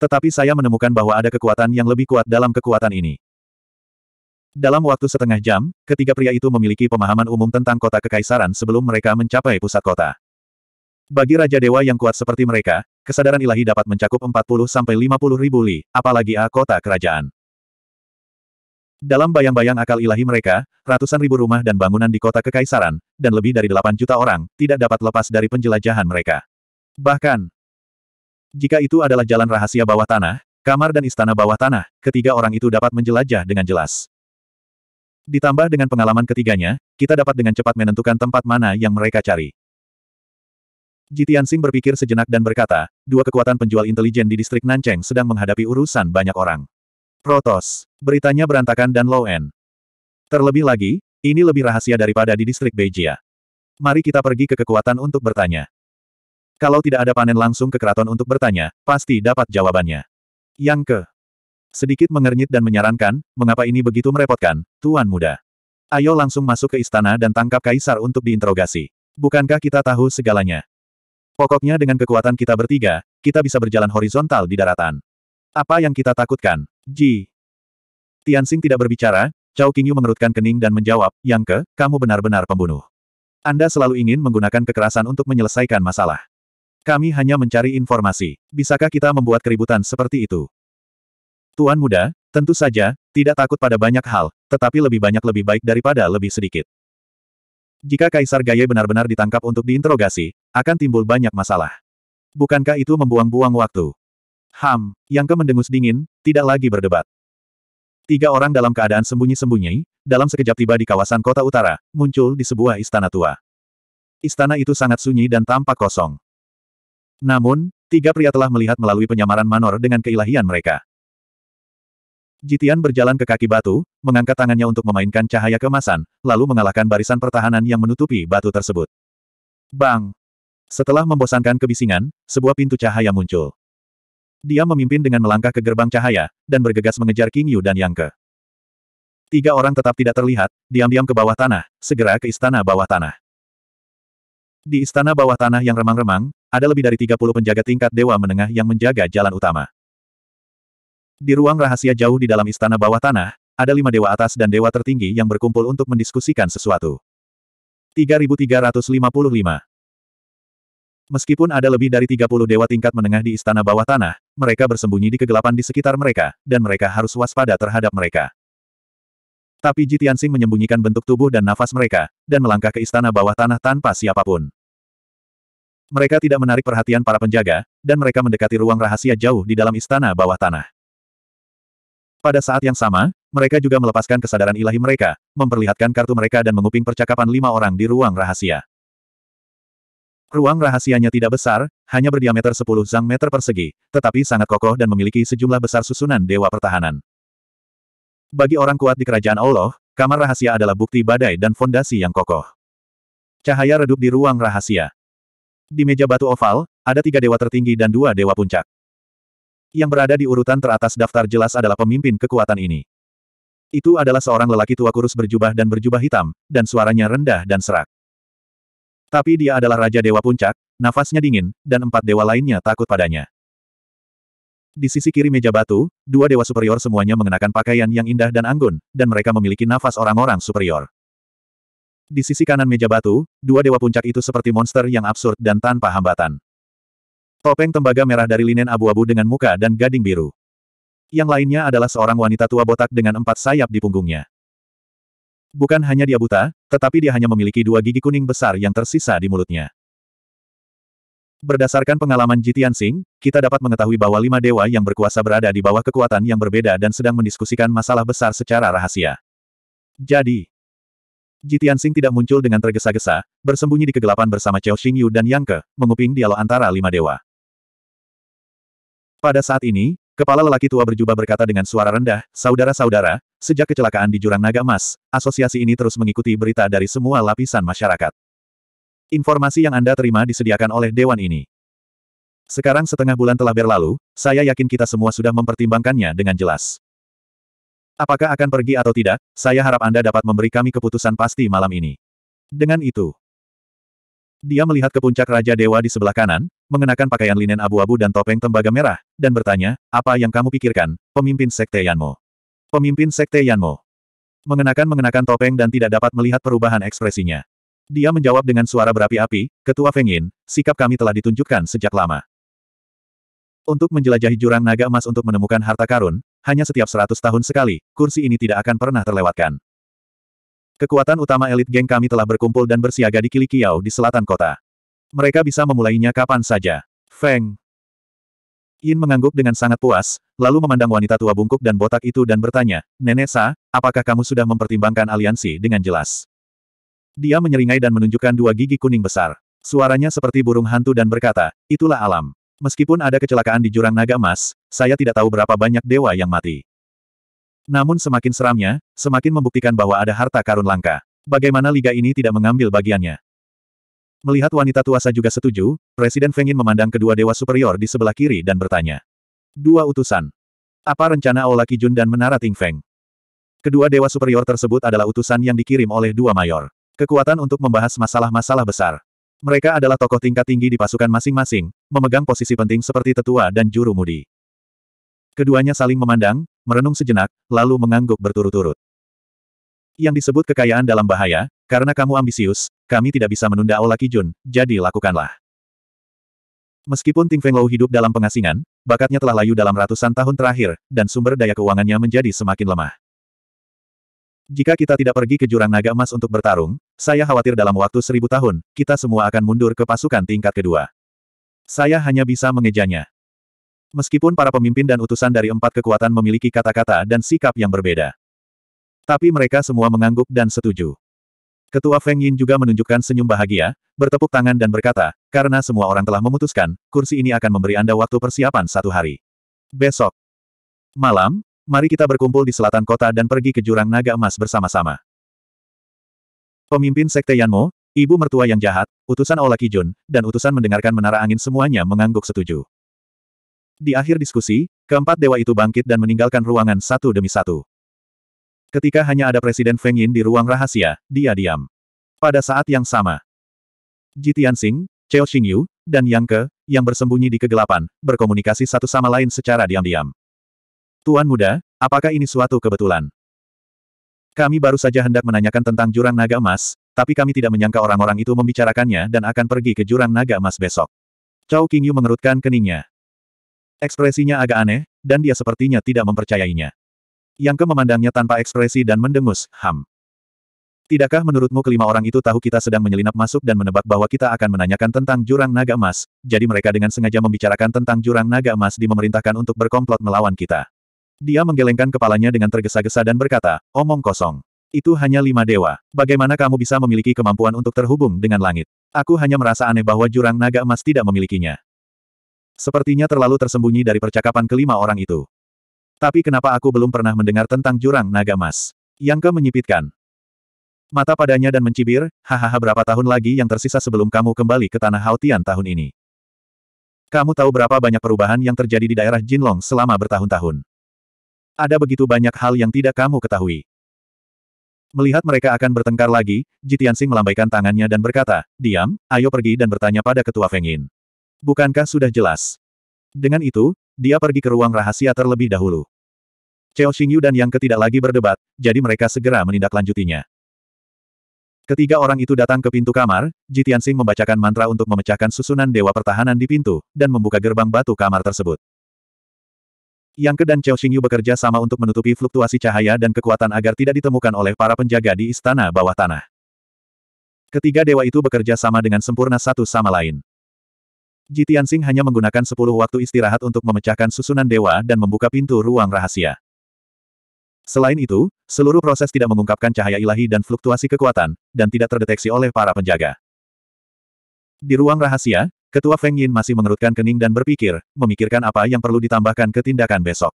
Tetapi saya menemukan bahwa ada kekuatan yang lebih kuat dalam kekuatan ini. Dalam waktu setengah jam, ketiga pria itu memiliki pemahaman umum tentang kota kekaisaran sebelum mereka mencapai pusat kota. Bagi Raja Dewa yang kuat seperti mereka, kesadaran ilahi dapat mencakup 40-50 ribu li, apalagi A kota kerajaan. Dalam bayang-bayang akal ilahi mereka, ratusan ribu rumah dan bangunan di kota kekaisaran, dan lebih dari 8 juta orang, tidak dapat lepas dari penjelajahan mereka. Bahkan, jika itu adalah jalan rahasia bawah tanah, kamar dan istana bawah tanah, ketiga orang itu dapat menjelajah dengan jelas. Ditambah dengan pengalaman ketiganya, kita dapat dengan cepat menentukan tempat mana yang mereka cari. Jitian Sing berpikir sejenak dan berkata, dua kekuatan penjual intelijen di distrik Nancheng sedang menghadapi urusan banyak orang. Protos. Beritanya berantakan dan low-end. Terlebih lagi, ini lebih rahasia daripada di distrik Beijia. Mari kita pergi ke kekuatan untuk bertanya. Kalau tidak ada panen langsung ke keraton untuk bertanya, pasti dapat jawabannya. Yang ke. Sedikit mengernyit dan menyarankan, mengapa ini begitu merepotkan, Tuan Muda. Ayo langsung masuk ke istana dan tangkap Kaisar untuk diinterogasi. Bukankah kita tahu segalanya? Pokoknya dengan kekuatan kita bertiga, kita bisa berjalan horizontal di daratan. Apa yang kita takutkan? Ji. Tianxing tidak berbicara, Cao Qingyu mengerutkan kening dan menjawab, yang ke, kamu benar-benar pembunuh. Anda selalu ingin menggunakan kekerasan untuk menyelesaikan masalah. Kami hanya mencari informasi. Bisakah kita membuat keributan seperti itu? Tuan muda, tentu saja, tidak takut pada banyak hal, tetapi lebih banyak lebih baik daripada lebih sedikit. Jika Kaisar Gaye benar-benar ditangkap untuk diinterogasi, akan timbul banyak masalah. Bukankah itu membuang-buang waktu? Ham, yang ke mendengus dingin, tidak lagi berdebat. Tiga orang dalam keadaan sembunyi-sembunyi, dalam sekejap tiba di kawasan kota utara, muncul di sebuah istana tua. Istana itu sangat sunyi dan tampak kosong. Namun, tiga pria telah melihat melalui penyamaran Manor dengan keilahian mereka. Jitian berjalan ke kaki batu, mengangkat tangannya untuk memainkan cahaya kemasan, lalu mengalahkan barisan pertahanan yang menutupi batu tersebut. Bang! Setelah membosankan kebisingan, sebuah pintu cahaya muncul. Dia memimpin dengan melangkah ke gerbang cahaya, dan bergegas mengejar King Yu dan Yang Ke. Tiga orang tetap tidak terlihat, diam-diam ke bawah tanah, segera ke istana bawah tanah. Di istana bawah tanah yang remang-remang, ada lebih dari 30 penjaga tingkat dewa menengah yang menjaga jalan utama. Di ruang rahasia jauh di dalam istana bawah tanah, ada lima dewa atas dan dewa tertinggi yang berkumpul untuk mendiskusikan sesuatu. 3355 Meskipun ada lebih dari 30 dewa tingkat menengah di istana bawah tanah, mereka bersembunyi di kegelapan di sekitar mereka, dan mereka harus waspada terhadap mereka. Tapi Jitiansing menyembunyikan bentuk tubuh dan nafas mereka, dan melangkah ke istana bawah tanah tanpa siapapun. Mereka tidak menarik perhatian para penjaga, dan mereka mendekati ruang rahasia jauh di dalam istana bawah tanah. Pada saat yang sama, mereka juga melepaskan kesadaran ilahi mereka, memperlihatkan kartu mereka dan menguping percakapan lima orang di ruang rahasia. Ruang rahasianya tidak besar, hanya berdiameter 10 zang meter persegi, tetapi sangat kokoh dan memiliki sejumlah besar susunan dewa pertahanan. Bagi orang kuat di kerajaan Allah, kamar rahasia adalah bukti badai dan fondasi yang kokoh. Cahaya redup di ruang rahasia. Di meja batu oval, ada tiga dewa tertinggi dan dua dewa puncak. Yang berada di urutan teratas daftar jelas adalah pemimpin kekuatan ini. Itu adalah seorang lelaki tua kurus berjubah dan berjubah hitam, dan suaranya rendah dan serak. Tapi dia adalah Raja Dewa Puncak, nafasnya dingin, dan empat dewa lainnya takut padanya. Di sisi kiri meja batu, dua dewa superior semuanya mengenakan pakaian yang indah dan anggun, dan mereka memiliki nafas orang-orang superior. Di sisi kanan meja batu, dua dewa puncak itu seperti monster yang absurd dan tanpa hambatan. Topeng tembaga merah dari linen abu-abu dengan muka dan gading biru. Yang lainnya adalah seorang wanita tua botak dengan empat sayap di punggungnya. Bukan hanya dia buta, tetapi dia hanya memiliki dua gigi kuning besar yang tersisa di mulutnya. Berdasarkan pengalaman Jitian Sing, kita dapat mengetahui bahwa lima dewa yang berkuasa berada di bawah kekuatan yang berbeda dan sedang mendiskusikan masalah besar secara rahasia. Jadi, Jitian Sing tidak muncul dengan tergesa-gesa, bersembunyi di kegelapan bersama Chao Xingyu dan Yang Ke, menguping dialog antara lima dewa. Pada saat ini, Kepala lelaki tua berjubah berkata dengan suara rendah, Saudara-saudara, sejak kecelakaan di jurang naga emas, asosiasi ini terus mengikuti berita dari semua lapisan masyarakat. Informasi yang Anda terima disediakan oleh Dewan ini. Sekarang setengah bulan telah berlalu, saya yakin kita semua sudah mempertimbangkannya dengan jelas. Apakah akan pergi atau tidak, saya harap Anda dapat memberi kami keputusan pasti malam ini. Dengan itu, dia melihat ke puncak Raja Dewa di sebelah kanan, mengenakan pakaian linen abu-abu dan topeng tembaga merah, dan bertanya, apa yang kamu pikirkan, pemimpin Sekte Yanmo? Pemimpin Sekte Yanmo. Mengenakan-mengenakan topeng dan tidak dapat melihat perubahan ekspresinya. Dia menjawab dengan suara berapi-api, Ketua Feng Yin, sikap kami telah ditunjukkan sejak lama. Untuk menjelajahi jurang naga emas untuk menemukan harta karun, hanya setiap seratus tahun sekali, kursi ini tidak akan pernah terlewatkan. Kekuatan utama elit geng kami telah berkumpul dan bersiaga di Kilikiau di selatan kota. Mereka bisa memulainya kapan saja. Feng. Yin mengangguk dengan sangat puas, lalu memandang wanita tua bungkuk dan botak itu dan bertanya, Nenek Sa, apakah kamu sudah mempertimbangkan aliansi dengan jelas? Dia menyeringai dan menunjukkan dua gigi kuning besar. Suaranya seperti burung hantu dan berkata, itulah alam. Meskipun ada kecelakaan di jurang naga emas, saya tidak tahu berapa banyak dewa yang mati. Namun semakin seramnya, semakin membuktikan bahwa ada harta karun langka. Bagaimana liga ini tidak mengambil bagiannya? Melihat wanita tua saja juga setuju, Presiden Fengin memandang kedua dewa superior di sebelah kiri dan bertanya. Dua utusan. Apa rencana Aula Kijun dan Menara Ting Feng? Kedua dewa superior tersebut adalah utusan yang dikirim oleh dua mayor. Kekuatan untuk membahas masalah-masalah besar. Mereka adalah tokoh tingkat tinggi di pasukan masing-masing, memegang posisi penting seperti tetua dan juru mudi. Keduanya saling memandang, merenung sejenak, lalu mengangguk berturut-turut. Yang disebut kekayaan dalam bahaya, karena kamu ambisius, kami tidak bisa menunda Aula Kijun, jadi lakukanlah. Meskipun Ting Feng Lou hidup dalam pengasingan, bakatnya telah layu dalam ratusan tahun terakhir, dan sumber daya keuangannya menjadi semakin lemah. Jika kita tidak pergi ke jurang naga emas untuk bertarung, saya khawatir dalam waktu seribu tahun, kita semua akan mundur ke pasukan tingkat kedua. Saya hanya bisa mengejanya. Meskipun para pemimpin dan utusan dari empat kekuatan memiliki kata-kata dan sikap yang berbeda. Tapi mereka semua mengangguk dan setuju. Ketua Feng Yin juga menunjukkan senyum bahagia, bertepuk tangan dan berkata, karena semua orang telah memutuskan, kursi ini akan memberi Anda waktu persiapan satu hari. Besok malam, mari kita berkumpul di selatan kota dan pergi ke jurang naga emas bersama-sama. Pemimpin Sekte Yanmo, ibu mertua yang jahat, utusan Ola Kijun, dan utusan mendengarkan menara angin semuanya mengangguk setuju. Di akhir diskusi, keempat dewa itu bangkit dan meninggalkan ruangan satu demi satu. Ketika hanya ada Presiden Feng Yin di ruang rahasia, dia diam. Pada saat yang sama, Ji Tianxing, Cao Xingyu, dan Yang Ke, yang bersembunyi di kegelapan, berkomunikasi satu sama lain secara diam-diam. Tuan muda, apakah ini suatu kebetulan? Kami baru saja hendak menanyakan tentang jurang naga emas, tapi kami tidak menyangka orang-orang itu membicarakannya dan akan pergi ke jurang naga emas besok. Cao Qingyu mengerutkan keningnya. Ekspresinya agak aneh, dan dia sepertinya tidak mempercayainya. Yang ke memandangnya tanpa ekspresi dan mendengus, Ham. Tidakkah menurutmu kelima orang itu tahu kita sedang menyelinap masuk dan menebak bahwa kita akan menanyakan tentang jurang naga emas, jadi mereka dengan sengaja membicarakan tentang jurang naga emas di memerintahkan untuk berkomplot melawan kita. Dia menggelengkan kepalanya dengan tergesa-gesa dan berkata, omong kosong. Itu hanya lima dewa. Bagaimana kamu bisa memiliki kemampuan untuk terhubung dengan langit? Aku hanya merasa aneh bahwa jurang naga emas tidak memilikinya. Sepertinya terlalu tersembunyi dari percakapan kelima orang itu. Tapi kenapa aku belum pernah mendengar tentang jurang naga emas? Yang ke menyipitkan. Mata padanya dan mencibir, hahaha berapa tahun lagi yang tersisa sebelum kamu kembali ke tanah Haotian tahun ini. Kamu tahu berapa banyak perubahan yang terjadi di daerah Jinlong selama bertahun-tahun. Ada begitu banyak hal yang tidak kamu ketahui. Melihat mereka akan bertengkar lagi, Jitiansing melambaikan tangannya dan berkata, Diam, ayo pergi dan bertanya pada Ketua Fengin. Bukankah sudah jelas? Dengan itu, dia pergi ke ruang rahasia terlebih dahulu. Cao Xingyu dan Yang ketidak lagi berdebat, jadi mereka segera menindaklanjutinya. Ketiga orang itu datang ke pintu kamar, Ji Tianxing membacakan mantra untuk memecahkan susunan dewa pertahanan di pintu, dan membuka gerbang batu kamar tersebut. Yang Ke dan Chao Xingyu bekerja sama untuk menutupi fluktuasi cahaya dan kekuatan agar tidak ditemukan oleh para penjaga di istana bawah tanah. Ketiga dewa itu bekerja sama dengan sempurna satu sama lain. Ji Tianxing hanya menggunakan sepuluh waktu istirahat untuk memecahkan susunan dewa dan membuka pintu ruang rahasia. Selain itu, seluruh proses tidak mengungkapkan cahaya ilahi dan fluktuasi kekuatan, dan tidak terdeteksi oleh para penjaga. Di ruang rahasia, Ketua Feng Yin masih mengerutkan kening dan berpikir, memikirkan apa yang perlu ditambahkan ke tindakan besok.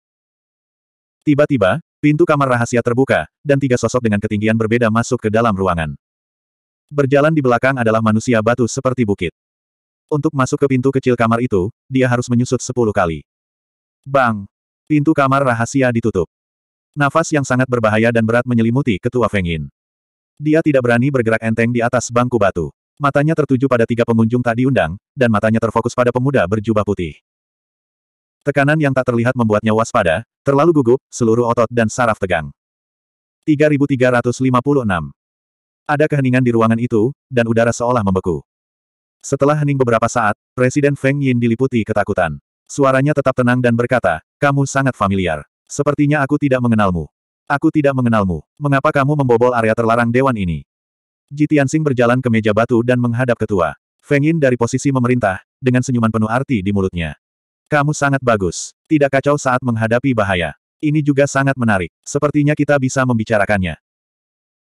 Tiba-tiba, pintu kamar rahasia terbuka, dan tiga sosok dengan ketinggian berbeda masuk ke dalam ruangan. Berjalan di belakang adalah manusia batu seperti bukit. Untuk masuk ke pintu kecil kamar itu, dia harus menyusut sepuluh kali. Bang! Pintu kamar rahasia ditutup. Nafas yang sangat berbahaya dan berat menyelimuti ketua Feng Yin. Dia tidak berani bergerak enteng di atas bangku batu. Matanya tertuju pada tiga pengunjung tak diundang, dan matanya terfokus pada pemuda berjubah putih. Tekanan yang tak terlihat membuatnya waspada, terlalu gugup, seluruh otot dan saraf tegang. 3356 Ada keheningan di ruangan itu, dan udara seolah membeku. Setelah hening beberapa saat, Presiden Feng Yin diliputi ketakutan. Suaranya tetap tenang dan berkata, kamu sangat familiar. Sepertinya aku tidak mengenalmu. Aku tidak mengenalmu. Mengapa kamu membobol area terlarang dewan ini? Jitiansing berjalan ke meja batu dan menghadap ketua. Feng Yin dari posisi memerintah, dengan senyuman penuh arti di mulutnya. Kamu sangat bagus. Tidak kacau saat menghadapi bahaya. Ini juga sangat menarik. Sepertinya kita bisa membicarakannya.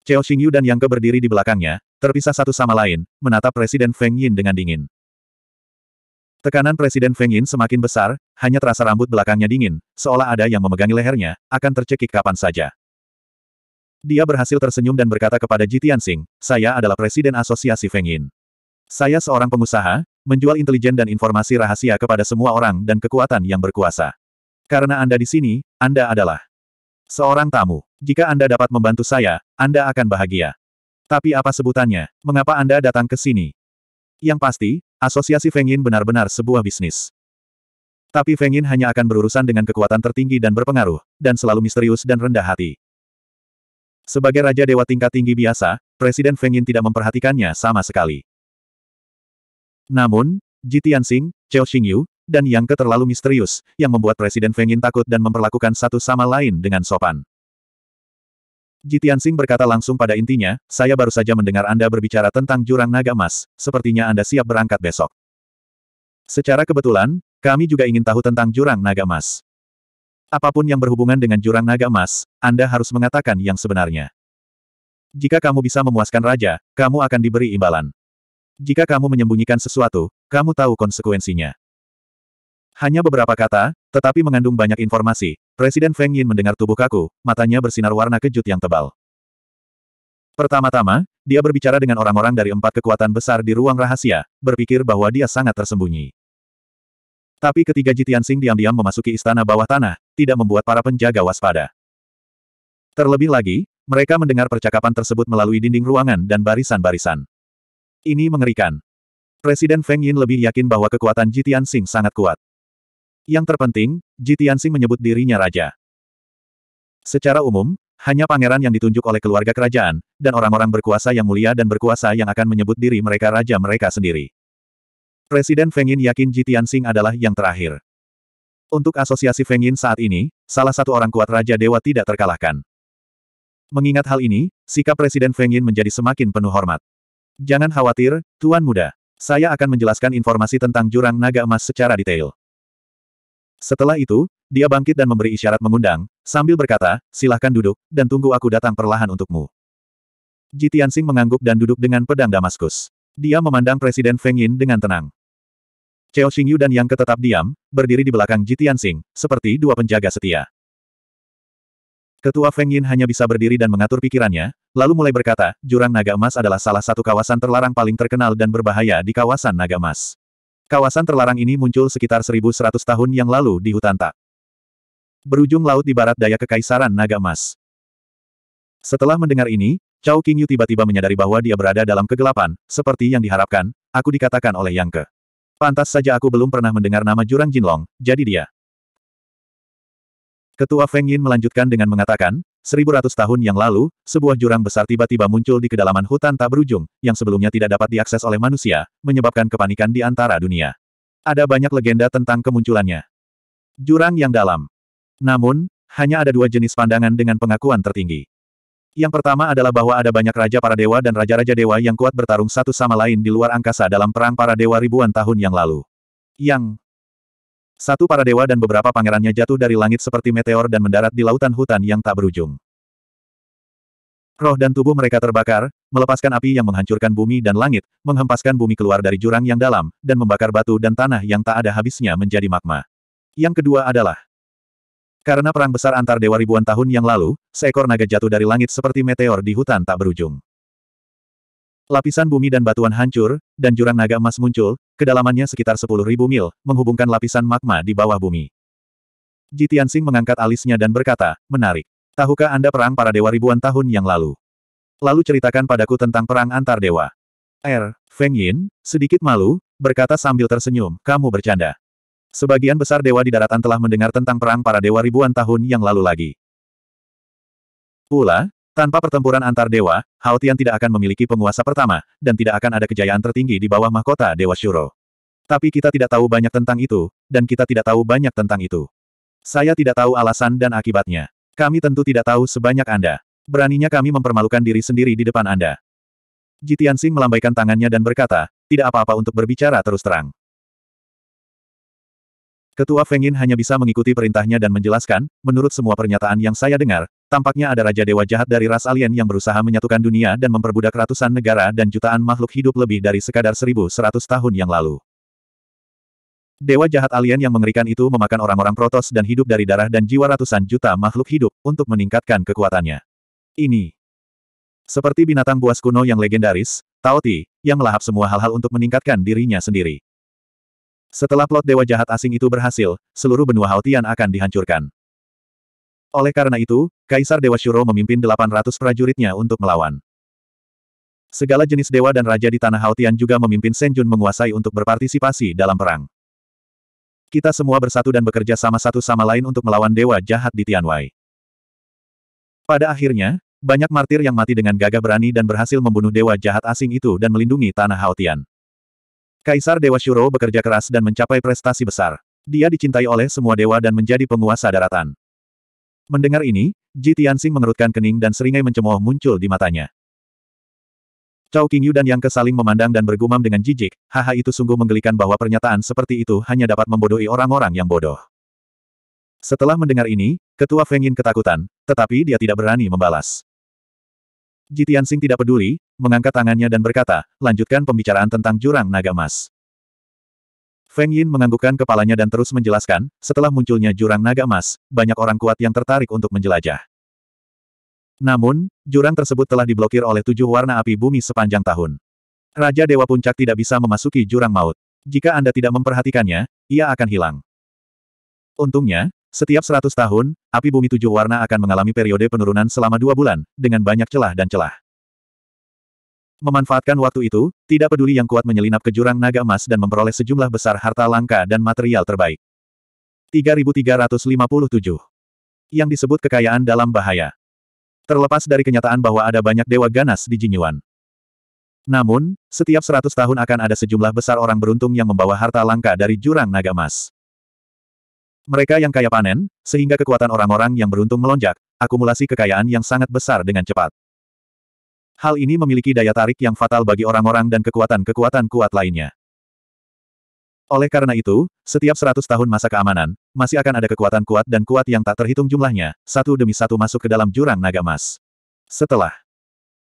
Cao Xingyu dan Yang Ke berdiri di belakangnya, terpisah satu sama lain, menatap Presiden Feng Yin dengan dingin. Tekanan Presiden Feng Yin semakin besar, hanya terasa rambut belakangnya dingin, seolah ada yang memegangi lehernya, akan tercekik kapan saja. Dia berhasil tersenyum dan berkata kepada Ji Tianxing, saya adalah Presiden Asosiasi Feng Yin. Saya seorang pengusaha, menjual intelijen dan informasi rahasia kepada semua orang dan kekuatan yang berkuasa. Karena Anda di sini, Anda adalah seorang tamu. Jika Anda dapat membantu saya, Anda akan bahagia. Tapi apa sebutannya? Mengapa Anda datang ke sini? Yang pasti, Asosiasi Feng Yin benar-benar sebuah bisnis. Tapi Feng Yin hanya akan berurusan dengan kekuatan tertinggi dan berpengaruh, dan selalu misterius dan rendah hati. Sebagai Raja Dewa tingkat tinggi biasa, Presiden Feng Yin tidak memperhatikannya sama sekali. Namun, Ji Tianxing, Cao Xingyu, dan Yang Ke terlalu misterius, yang membuat Presiden Feng Yin takut dan memperlakukan satu sama lain dengan sopan. Jitian Sing berkata langsung pada intinya, saya baru saja mendengar Anda berbicara tentang jurang naga emas, sepertinya Anda siap berangkat besok. Secara kebetulan, kami juga ingin tahu tentang jurang naga emas. Apapun yang berhubungan dengan jurang naga emas, Anda harus mengatakan yang sebenarnya. Jika kamu bisa memuaskan raja, kamu akan diberi imbalan. Jika kamu menyembunyikan sesuatu, kamu tahu konsekuensinya. Hanya beberapa kata, tetapi mengandung banyak informasi, Presiden Feng Yin mendengar tubuh kaku, matanya bersinar warna kejut yang tebal. Pertama-tama, dia berbicara dengan orang-orang dari empat kekuatan besar di ruang rahasia, berpikir bahwa dia sangat tersembunyi. Tapi ketiga Jitian Sing diam-diam memasuki istana bawah tanah, tidak membuat para penjaga waspada. Terlebih lagi, mereka mendengar percakapan tersebut melalui dinding ruangan dan barisan-barisan. Ini mengerikan. Presiden Feng Yin lebih yakin bahwa kekuatan Jitian Sing sangat kuat. Yang terpenting, Ji menyebut dirinya raja. Secara umum, hanya pangeran yang ditunjuk oleh keluarga kerajaan, dan orang-orang berkuasa yang mulia dan berkuasa yang akan menyebut diri mereka raja mereka sendiri. Presiden Feng Yin yakin Ji Tianxing adalah yang terakhir. Untuk asosiasi Feng Yin saat ini, salah satu orang kuat Raja Dewa tidak terkalahkan. Mengingat hal ini, sikap Presiden Feng Yin menjadi semakin penuh hormat. Jangan khawatir, Tuan Muda. Saya akan menjelaskan informasi tentang jurang naga emas secara detail. Setelah itu, dia bangkit dan memberi isyarat mengundang, sambil berkata, silahkan duduk, dan tunggu aku datang perlahan untukmu. Ji Tianxing mengangguk dan duduk dengan pedang Damaskus. Dia memandang Presiden Feng Yin dengan tenang. Cao Xingyu dan Yang ketetap diam, berdiri di belakang Ji Tianxing, seperti dua penjaga setia. Ketua Feng Yin hanya bisa berdiri dan mengatur pikirannya, lalu mulai berkata, Jurang Naga Emas adalah salah satu kawasan terlarang paling terkenal dan berbahaya di kawasan Naga Emas. Kawasan terlarang ini muncul sekitar 1100 tahun yang lalu di hutan tak. Berujung laut di barat daya Kekaisaran Naga Emas. Setelah mendengar ini, Chao Qingyu tiba-tiba menyadari bahwa dia berada dalam kegelapan, seperti yang diharapkan, aku dikatakan oleh Yang Ke. Pantas saja aku belum pernah mendengar nama Jurang Jinlong, jadi dia. Ketua Feng Yin melanjutkan dengan mengatakan, Seribu ratus tahun yang lalu, sebuah jurang besar tiba-tiba muncul di kedalaman hutan tak berujung, yang sebelumnya tidak dapat diakses oleh manusia, menyebabkan kepanikan di antara dunia. Ada banyak legenda tentang kemunculannya. Jurang yang dalam. Namun, hanya ada dua jenis pandangan dengan pengakuan tertinggi. Yang pertama adalah bahwa ada banyak raja para dewa dan raja-raja dewa yang kuat bertarung satu sama lain di luar angkasa dalam perang para dewa ribuan tahun yang lalu. Yang satu para dewa dan beberapa pangerannya jatuh dari langit seperti meteor dan mendarat di lautan hutan yang tak berujung. Roh dan tubuh mereka terbakar, melepaskan api yang menghancurkan bumi dan langit, menghempaskan bumi keluar dari jurang yang dalam, dan membakar batu dan tanah yang tak ada habisnya menjadi magma. Yang kedua adalah karena perang besar antar dewa ribuan tahun yang lalu, seekor naga jatuh dari langit seperti meteor di hutan tak berujung. Lapisan bumi dan batuan hancur, dan jurang naga emas muncul, kedalamannya sekitar 10.000 mil, menghubungkan lapisan magma di bawah bumi. Jitiansing mengangkat alisnya dan berkata, menarik. Tahukah Anda perang para dewa ribuan tahun yang lalu? Lalu ceritakan padaku tentang perang antar dewa. Er, Feng Yin, sedikit malu, berkata sambil tersenyum, kamu bercanda. Sebagian besar dewa di daratan telah mendengar tentang perang para dewa ribuan tahun yang lalu lagi. Pula, tanpa pertempuran antar dewa, Tian tidak akan memiliki penguasa pertama, dan tidak akan ada kejayaan tertinggi di bawah mahkota Dewa Shuro. Tapi kita tidak tahu banyak tentang itu, dan kita tidak tahu banyak tentang itu. Saya tidak tahu alasan dan akibatnya. Kami tentu tidak tahu sebanyak Anda. Beraninya kami mempermalukan diri sendiri di depan Anda. Jitian Sing melambaikan tangannya dan berkata, tidak apa-apa untuk berbicara terus terang. Ketua Fengin hanya bisa mengikuti perintahnya dan menjelaskan, menurut semua pernyataan yang saya dengar, Tampaknya ada Raja Dewa jahat dari ras alien yang berusaha menyatukan dunia dan memperbudak ratusan negara dan jutaan makhluk hidup lebih dari sekadar seribu seratus tahun yang lalu. Dewa jahat alien yang mengerikan itu memakan orang-orang protos dan hidup dari darah dan jiwa ratusan juta makhluk hidup, untuk meningkatkan kekuatannya. Ini. Seperti binatang buas kuno yang legendaris, Taoti, yang melahap semua hal-hal untuk meningkatkan dirinya sendiri. Setelah plot dewa jahat asing itu berhasil, seluruh benua Haotian akan dihancurkan. Oleh karena itu, Kaisar Dewa Shuro memimpin 800 prajuritnya untuk melawan. Segala jenis dewa dan raja di Tanah Hautian juga memimpin Senjun menguasai untuk berpartisipasi dalam perang. Kita semua bersatu dan bekerja sama satu sama lain untuk melawan dewa jahat di Tianwei. Pada akhirnya, banyak martir yang mati dengan gagah berani dan berhasil membunuh dewa jahat asing itu dan melindungi Tanah Hautian. Kaisar Dewa Shuro bekerja keras dan mencapai prestasi besar. Dia dicintai oleh semua dewa dan menjadi penguasa daratan. Mendengar ini, Ji Tianxing mengerutkan kening dan seringai mencemooh muncul di matanya. Cao Qingyu dan Yang Ke saling memandang dan bergumam dengan jijik, haha itu sungguh menggelikan bahwa pernyataan seperti itu hanya dapat membodohi orang-orang yang bodoh. Setelah mendengar ini, ketua Feng Yin ketakutan, tetapi dia tidak berani membalas. Ji Tianxing tidak peduli, mengangkat tangannya dan berkata, lanjutkan pembicaraan tentang jurang naga emas. Feng Yin menganggukkan kepalanya dan terus menjelaskan, setelah munculnya jurang naga emas, banyak orang kuat yang tertarik untuk menjelajah. Namun, jurang tersebut telah diblokir oleh tujuh warna api bumi sepanjang tahun. Raja Dewa Puncak tidak bisa memasuki jurang maut. Jika Anda tidak memperhatikannya, ia akan hilang. Untungnya, setiap seratus tahun, api bumi tujuh warna akan mengalami periode penurunan selama dua bulan, dengan banyak celah dan celah. Memanfaatkan waktu itu, tidak peduli yang kuat menyelinap ke jurang naga emas dan memperoleh sejumlah besar harta langka dan material terbaik. 3357. Yang disebut kekayaan dalam bahaya. Terlepas dari kenyataan bahwa ada banyak dewa ganas di Jinyuan. Namun, setiap 100 tahun akan ada sejumlah besar orang beruntung yang membawa harta langka dari jurang naga emas. Mereka yang kaya panen, sehingga kekuatan orang-orang yang beruntung melonjak, akumulasi kekayaan yang sangat besar dengan cepat. Hal ini memiliki daya tarik yang fatal bagi orang-orang dan kekuatan-kekuatan kuat lainnya. Oleh karena itu, setiap 100 tahun masa keamanan, masih akan ada kekuatan kuat dan kuat yang tak terhitung jumlahnya, satu demi satu masuk ke dalam jurang naga emas. Setelah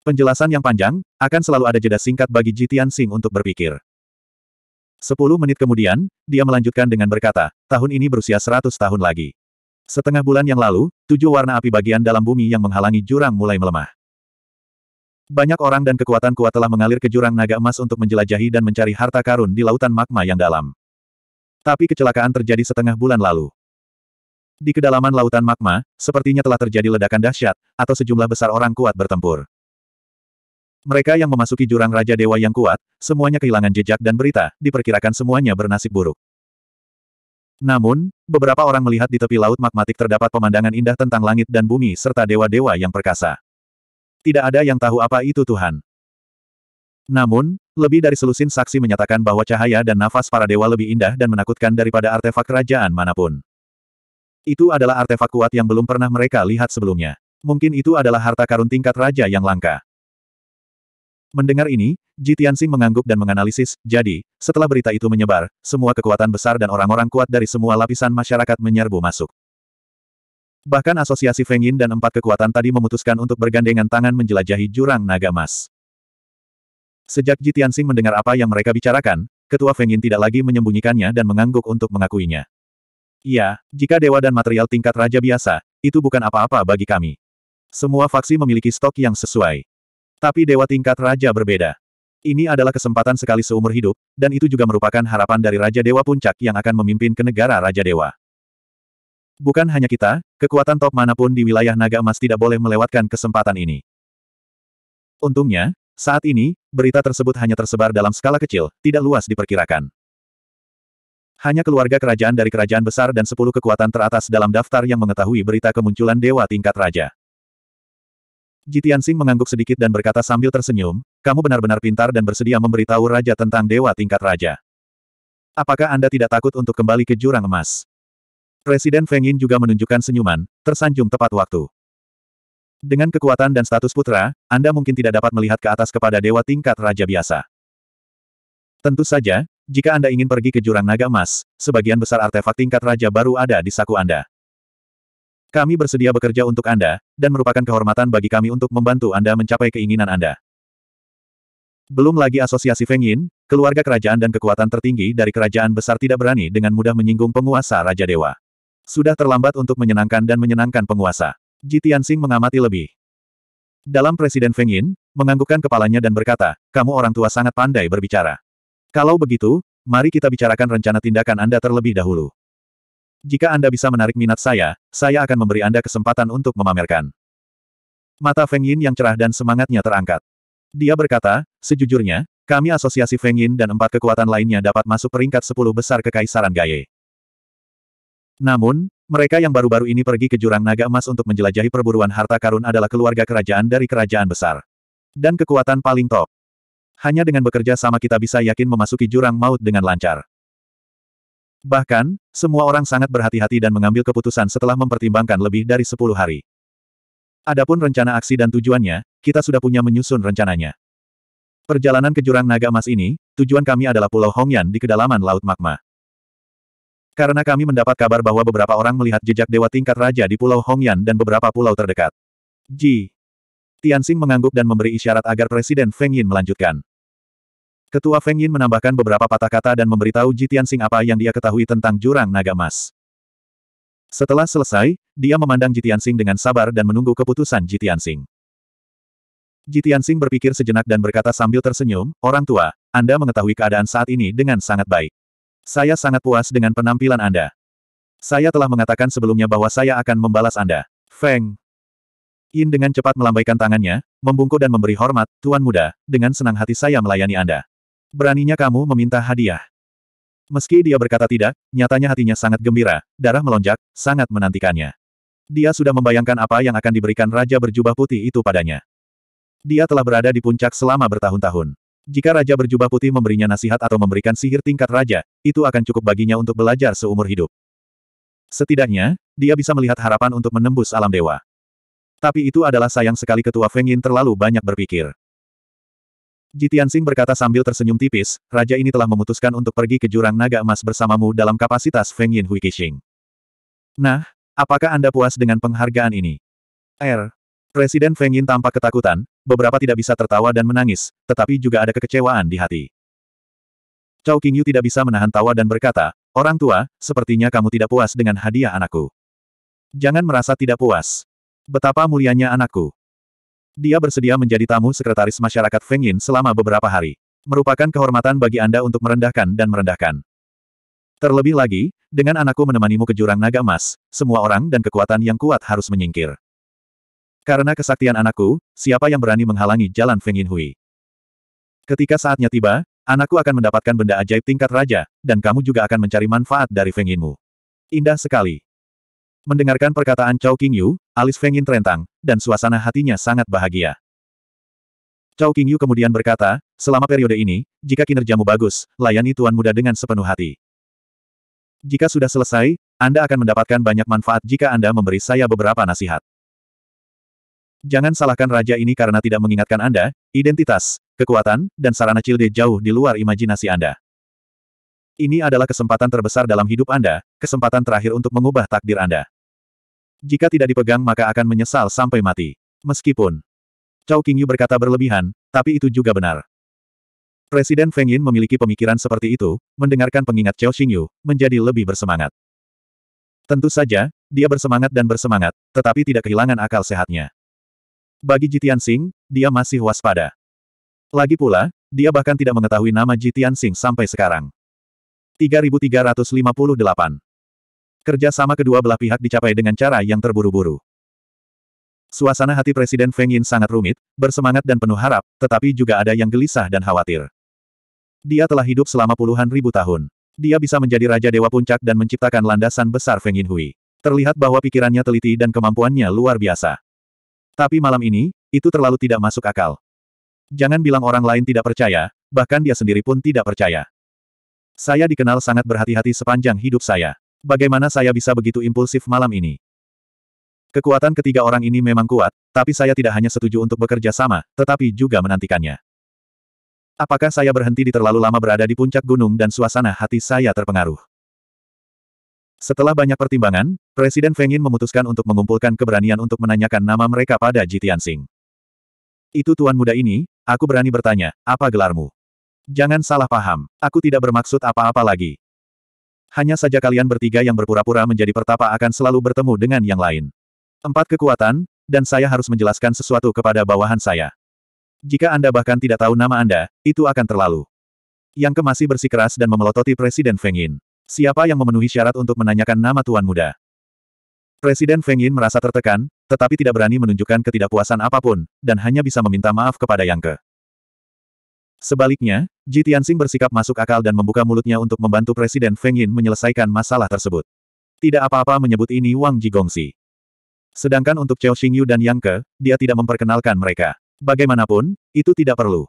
penjelasan yang panjang, akan selalu ada jeda singkat bagi Jitian Sing untuk berpikir. Sepuluh menit kemudian, dia melanjutkan dengan berkata, tahun ini berusia seratus tahun lagi. Setengah bulan yang lalu, tujuh warna api bagian dalam bumi yang menghalangi jurang mulai melemah. Banyak orang dan kekuatan kuat telah mengalir ke jurang naga emas untuk menjelajahi dan mencari harta karun di lautan magma yang dalam. Tapi kecelakaan terjadi setengah bulan lalu. Di kedalaman lautan magma, sepertinya telah terjadi ledakan dahsyat, atau sejumlah besar orang kuat bertempur. Mereka yang memasuki jurang Raja Dewa yang kuat, semuanya kehilangan jejak dan berita, diperkirakan semuanya bernasib buruk. Namun, beberapa orang melihat di tepi laut magmatik terdapat pemandangan indah tentang langit dan bumi serta dewa-dewa yang perkasa tidak ada yang tahu apa itu Tuhan. Namun, lebih dari selusin saksi menyatakan bahwa cahaya dan nafas para dewa lebih indah dan menakutkan daripada artefak kerajaan manapun. Itu adalah artefak kuat yang belum pernah mereka lihat sebelumnya. Mungkin itu adalah harta karun tingkat raja yang langka. Mendengar ini, Ji mengangguk dan menganalisis, jadi, setelah berita itu menyebar, semua kekuatan besar dan orang-orang kuat dari semua lapisan masyarakat menyerbu masuk. Bahkan asosiasi Feng Yin dan empat kekuatan tadi memutuskan untuk bergandengan tangan menjelajahi jurang naga emas. Sejak Ji Tianxing mendengar apa yang mereka bicarakan, Ketua Feng Yin tidak lagi menyembunyikannya dan mengangguk untuk mengakuinya. Iya, jika dewa dan material tingkat raja biasa, itu bukan apa-apa bagi kami. Semua faksi memiliki stok yang sesuai. Tapi dewa tingkat raja berbeda. Ini adalah kesempatan sekali seumur hidup, dan itu juga merupakan harapan dari Raja Dewa Puncak yang akan memimpin ke negara Raja Dewa. Bukan hanya kita, kekuatan top manapun di wilayah naga emas tidak boleh melewatkan kesempatan ini. Untungnya, saat ini, berita tersebut hanya tersebar dalam skala kecil, tidak luas diperkirakan. Hanya keluarga kerajaan dari kerajaan besar dan sepuluh kekuatan teratas dalam daftar yang mengetahui berita kemunculan dewa tingkat raja. Jitian Sing mengangguk sedikit dan berkata sambil tersenyum, kamu benar-benar pintar dan bersedia memberitahu raja tentang dewa tingkat raja. Apakah Anda tidak takut untuk kembali ke jurang emas? Presiden Feng Yin juga menunjukkan senyuman, tersanjung tepat waktu. Dengan kekuatan dan status putra, Anda mungkin tidak dapat melihat ke atas kepada dewa tingkat raja biasa. Tentu saja, jika Anda ingin pergi ke jurang naga emas, sebagian besar artefak tingkat raja baru ada di saku Anda. Kami bersedia bekerja untuk Anda, dan merupakan kehormatan bagi kami untuk membantu Anda mencapai keinginan Anda. Belum lagi asosiasi Feng Yin, keluarga kerajaan dan kekuatan tertinggi dari kerajaan besar tidak berani dengan mudah menyinggung penguasa Raja Dewa. Sudah terlambat untuk menyenangkan dan menyenangkan penguasa. Ji Tianxing mengamati lebih. Dalam Presiden Feng Yin, menganggukkan kepalanya dan berkata, kamu orang tua sangat pandai berbicara. Kalau begitu, mari kita bicarakan rencana tindakan Anda terlebih dahulu. Jika Anda bisa menarik minat saya, saya akan memberi Anda kesempatan untuk memamerkan. Mata Feng Yin yang cerah dan semangatnya terangkat. Dia berkata, sejujurnya, kami asosiasi Feng Yin dan empat kekuatan lainnya dapat masuk peringkat sepuluh besar Kekaisaran Gaye. Namun, mereka yang baru-baru ini pergi ke Jurang Naga Emas untuk menjelajahi perburuan harta karun adalah keluarga kerajaan dari kerajaan besar. Dan kekuatan paling top. Hanya dengan bekerja sama kita bisa yakin memasuki jurang maut dengan lancar. Bahkan, semua orang sangat berhati-hati dan mengambil keputusan setelah mempertimbangkan lebih dari 10 hari. Adapun rencana aksi dan tujuannya, kita sudah punya menyusun rencananya. Perjalanan ke Jurang Naga Emas ini, tujuan kami adalah Pulau Hongyan di kedalaman Laut Magma. Karena kami mendapat kabar bahwa beberapa orang melihat jejak dewa tingkat raja di Pulau Hongyan dan beberapa pulau terdekat. Ji. Tianxing mengangguk dan memberi isyarat agar Presiden Feng Yin melanjutkan. Ketua Feng Yin menambahkan beberapa patah kata dan memberitahu Ji Tianxing apa yang dia ketahui tentang jurang naga emas. Setelah selesai, dia memandang Ji Tianxing dengan sabar dan menunggu keputusan Ji Tianxing. Ji Tianxing berpikir sejenak dan berkata sambil tersenyum, Orang tua, Anda mengetahui keadaan saat ini dengan sangat baik. Saya sangat puas dengan penampilan Anda. Saya telah mengatakan sebelumnya bahwa saya akan membalas Anda. Feng. Yin dengan cepat melambaikan tangannya, membungkuk dan memberi hormat, Tuan Muda, dengan senang hati saya melayani Anda. Beraninya kamu meminta hadiah. Meski dia berkata tidak, nyatanya hatinya sangat gembira, darah melonjak, sangat menantikannya. Dia sudah membayangkan apa yang akan diberikan Raja berjubah putih itu padanya. Dia telah berada di puncak selama bertahun-tahun. Jika raja berjubah putih memberinya nasihat atau memberikan sihir tingkat raja, itu akan cukup baginya untuk belajar seumur hidup. Setidaknya, dia bisa melihat harapan untuk menembus alam dewa. Tapi itu adalah sayang sekali ketua Feng Yin terlalu banyak berpikir. Jitian Sing berkata sambil tersenyum tipis, raja ini telah memutuskan untuk pergi ke jurang naga emas bersamamu dalam kapasitas Feng Yin Hui Qixing. Nah, apakah Anda puas dengan penghargaan ini? R. Er, Presiden Feng Yin tampak ketakutan, beberapa tidak bisa tertawa dan menangis, tetapi juga ada kekecewaan di hati. Cao Qingyu tidak bisa menahan tawa dan berkata, Orang tua, sepertinya kamu tidak puas dengan hadiah anakku. Jangan merasa tidak puas. Betapa mulianya anakku. Dia bersedia menjadi tamu sekretaris masyarakat Feng Yin selama beberapa hari. Merupakan kehormatan bagi Anda untuk merendahkan dan merendahkan. Terlebih lagi, dengan anakku menemanimu ke jurang naga emas, semua orang dan kekuatan yang kuat harus menyingkir. Karena kesaktian anakku, siapa yang berani menghalangi jalan Feng Yinhui? Ketika saatnya tiba, anakku akan mendapatkan benda ajaib tingkat raja, dan kamu juga akan mencari manfaat dari Feng Yinmu. Indah sekali. Mendengarkan perkataan Chao Yu, alis Feng Yin terentang, dan suasana hatinya sangat bahagia. Chao Yu kemudian berkata, selama periode ini, jika kinerjamu bagus, layani tuan muda dengan sepenuh hati. Jika sudah selesai, Anda akan mendapatkan banyak manfaat jika Anda memberi saya beberapa nasihat. Jangan salahkan raja ini karena tidak mengingatkan Anda, identitas, kekuatan, dan sarana Cilde jauh di luar imajinasi Anda. Ini adalah kesempatan terbesar dalam hidup Anda, kesempatan terakhir untuk mengubah takdir Anda. Jika tidak dipegang maka akan menyesal sampai mati. Meskipun Chao Qingyu berkata berlebihan, tapi itu juga benar. Presiden Feng Yin memiliki pemikiran seperti itu, mendengarkan pengingat Chao Xingyu, menjadi lebih bersemangat. Tentu saja, dia bersemangat dan bersemangat, tetapi tidak kehilangan akal sehatnya. Bagi Jitian Singh, dia masih waspada. Lagi pula, dia bahkan tidak mengetahui nama Jitian Singh sampai sekarang. 3358 sama kedua belah pihak dicapai dengan cara yang terburu-buru. Suasana hati Presiden Feng Yin sangat rumit, bersemangat dan penuh harap, tetapi juga ada yang gelisah dan khawatir. Dia telah hidup selama puluhan ribu tahun. Dia bisa menjadi Raja Dewa Puncak dan menciptakan landasan besar Feng Yin Hui. Terlihat bahwa pikirannya teliti dan kemampuannya luar biasa. Tapi malam ini, itu terlalu tidak masuk akal. Jangan bilang orang lain tidak percaya, bahkan dia sendiri pun tidak percaya. Saya dikenal sangat berhati-hati sepanjang hidup saya. Bagaimana saya bisa begitu impulsif malam ini? Kekuatan ketiga orang ini memang kuat, tapi saya tidak hanya setuju untuk bekerja sama, tetapi juga menantikannya. Apakah saya berhenti di terlalu lama berada di puncak gunung dan suasana hati saya terpengaruh? Setelah banyak pertimbangan, Presiden Feng Yin memutuskan untuk mengumpulkan keberanian untuk menanyakan nama mereka pada Jitian Sing. Itu tuan muda ini, aku berani bertanya, apa gelarmu? Jangan salah paham, aku tidak bermaksud apa-apa lagi. Hanya saja kalian bertiga yang berpura-pura menjadi pertapa akan selalu bertemu dengan yang lain. Empat kekuatan, dan saya harus menjelaskan sesuatu kepada bawahan saya. Jika Anda bahkan tidak tahu nama Anda, itu akan terlalu. Yang kemasi bersikeras dan memelototi Presiden Feng Yin. Siapa yang memenuhi syarat untuk menanyakan nama Tuan Muda? Presiden Feng Yin merasa tertekan, tetapi tidak berani menunjukkan ketidakpuasan apapun, dan hanya bisa meminta maaf kepada Yang Ke. Sebaliknya, Ji Tianxing bersikap masuk akal dan membuka mulutnya untuk membantu Presiden Feng Yin menyelesaikan masalah tersebut. Tidak apa-apa menyebut ini Wang Jigongxi. Sedangkan untuk Chao Xingyu dan Yang Ke, dia tidak memperkenalkan mereka. Bagaimanapun, itu tidak perlu.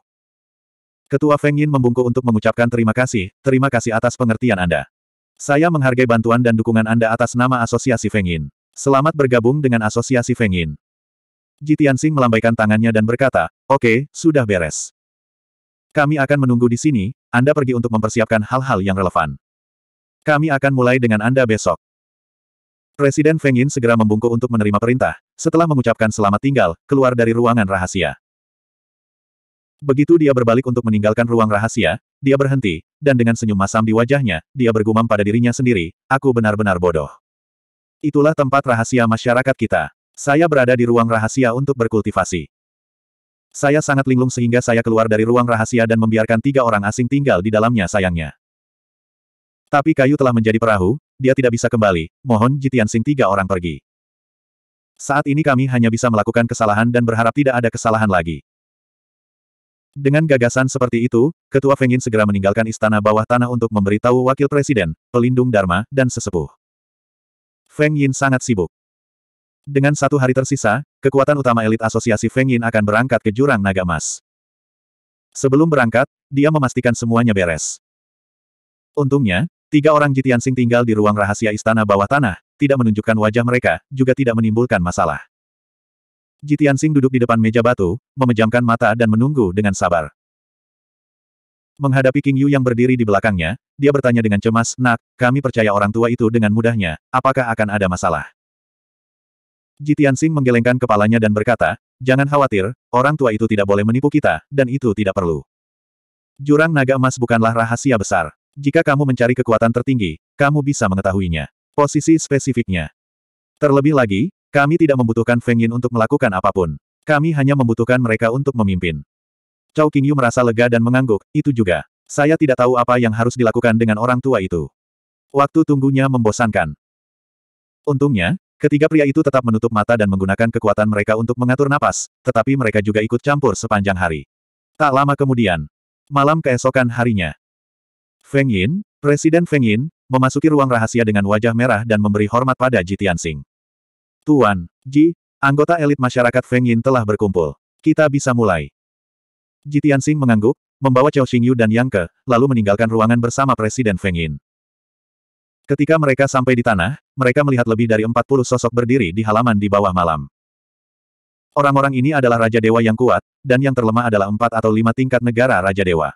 Ketua Feng Yin membungkuk untuk mengucapkan terima kasih, terima kasih atas pengertian Anda. Saya menghargai bantuan dan dukungan Anda atas nama Asosiasi Fengin. Selamat bergabung dengan Asosiasi Fengin. Ji Tianxing melambaikan tangannya dan berkata, Oke, okay, sudah beres. Kami akan menunggu di sini, Anda pergi untuk mempersiapkan hal-hal yang relevan. Kami akan mulai dengan Anda besok. Presiden Fengin segera membungkuk untuk menerima perintah, setelah mengucapkan selamat tinggal, keluar dari ruangan rahasia. Begitu dia berbalik untuk meninggalkan ruang rahasia, dia berhenti, dan dengan senyum masam di wajahnya, dia bergumam pada dirinya sendiri, aku benar-benar bodoh. Itulah tempat rahasia masyarakat kita. Saya berada di ruang rahasia untuk berkultivasi. Saya sangat linglung sehingga saya keluar dari ruang rahasia dan membiarkan tiga orang asing tinggal di dalamnya sayangnya. Tapi kayu telah menjadi perahu, dia tidak bisa kembali, mohon Jitian Sing tiga orang pergi. Saat ini kami hanya bisa melakukan kesalahan dan berharap tidak ada kesalahan lagi. Dengan gagasan seperti itu, Ketua Fengin segera meninggalkan istana bawah tanah untuk memberitahu wakil presiden, pelindung Dharma, dan sesepuh. Feng Yin sangat sibuk. Dengan satu hari tersisa, kekuatan utama elit asosiasi Feng Yin akan berangkat ke jurang naga emas. Sebelum berangkat, dia memastikan semuanya beres. Untungnya, tiga orang Jitian Sing tinggal di ruang rahasia istana bawah tanah, tidak menunjukkan wajah mereka, juga tidak menimbulkan masalah. Jitian Sing duduk di depan meja batu, memejamkan mata dan menunggu dengan sabar. Menghadapi King Yu yang berdiri di belakangnya, dia bertanya dengan cemas, Nak, kami percaya orang tua itu dengan mudahnya, apakah akan ada masalah? Jitian Sing menggelengkan kepalanya dan berkata, Jangan khawatir, orang tua itu tidak boleh menipu kita, dan itu tidak perlu. Jurang naga emas bukanlah rahasia besar. Jika kamu mencari kekuatan tertinggi, kamu bisa mengetahuinya. Posisi spesifiknya. Terlebih lagi, kami tidak membutuhkan Feng Yin untuk melakukan apapun. Kami hanya membutuhkan mereka untuk memimpin. Cao Qingyu merasa lega dan mengangguk, itu juga. Saya tidak tahu apa yang harus dilakukan dengan orang tua itu. Waktu tunggunya membosankan. Untungnya, ketiga pria itu tetap menutup mata dan menggunakan kekuatan mereka untuk mengatur napas, tetapi mereka juga ikut campur sepanjang hari. Tak lama kemudian, malam keesokan harinya, Feng Yin, Presiden Feng Yin, memasuki ruang rahasia dengan wajah merah dan memberi hormat pada Ji Tianxing. Tuan, Ji, anggota elit masyarakat Feng Yin telah berkumpul. Kita bisa mulai. Ji Tianxing mengangguk, membawa Chao Xingyu dan Yang Ke, lalu meninggalkan ruangan bersama Presiden Feng Yin. Ketika mereka sampai di tanah, mereka melihat lebih dari 40 sosok berdiri di halaman di bawah malam. Orang-orang ini adalah Raja Dewa yang kuat, dan yang terlemah adalah empat atau lima tingkat negara Raja Dewa.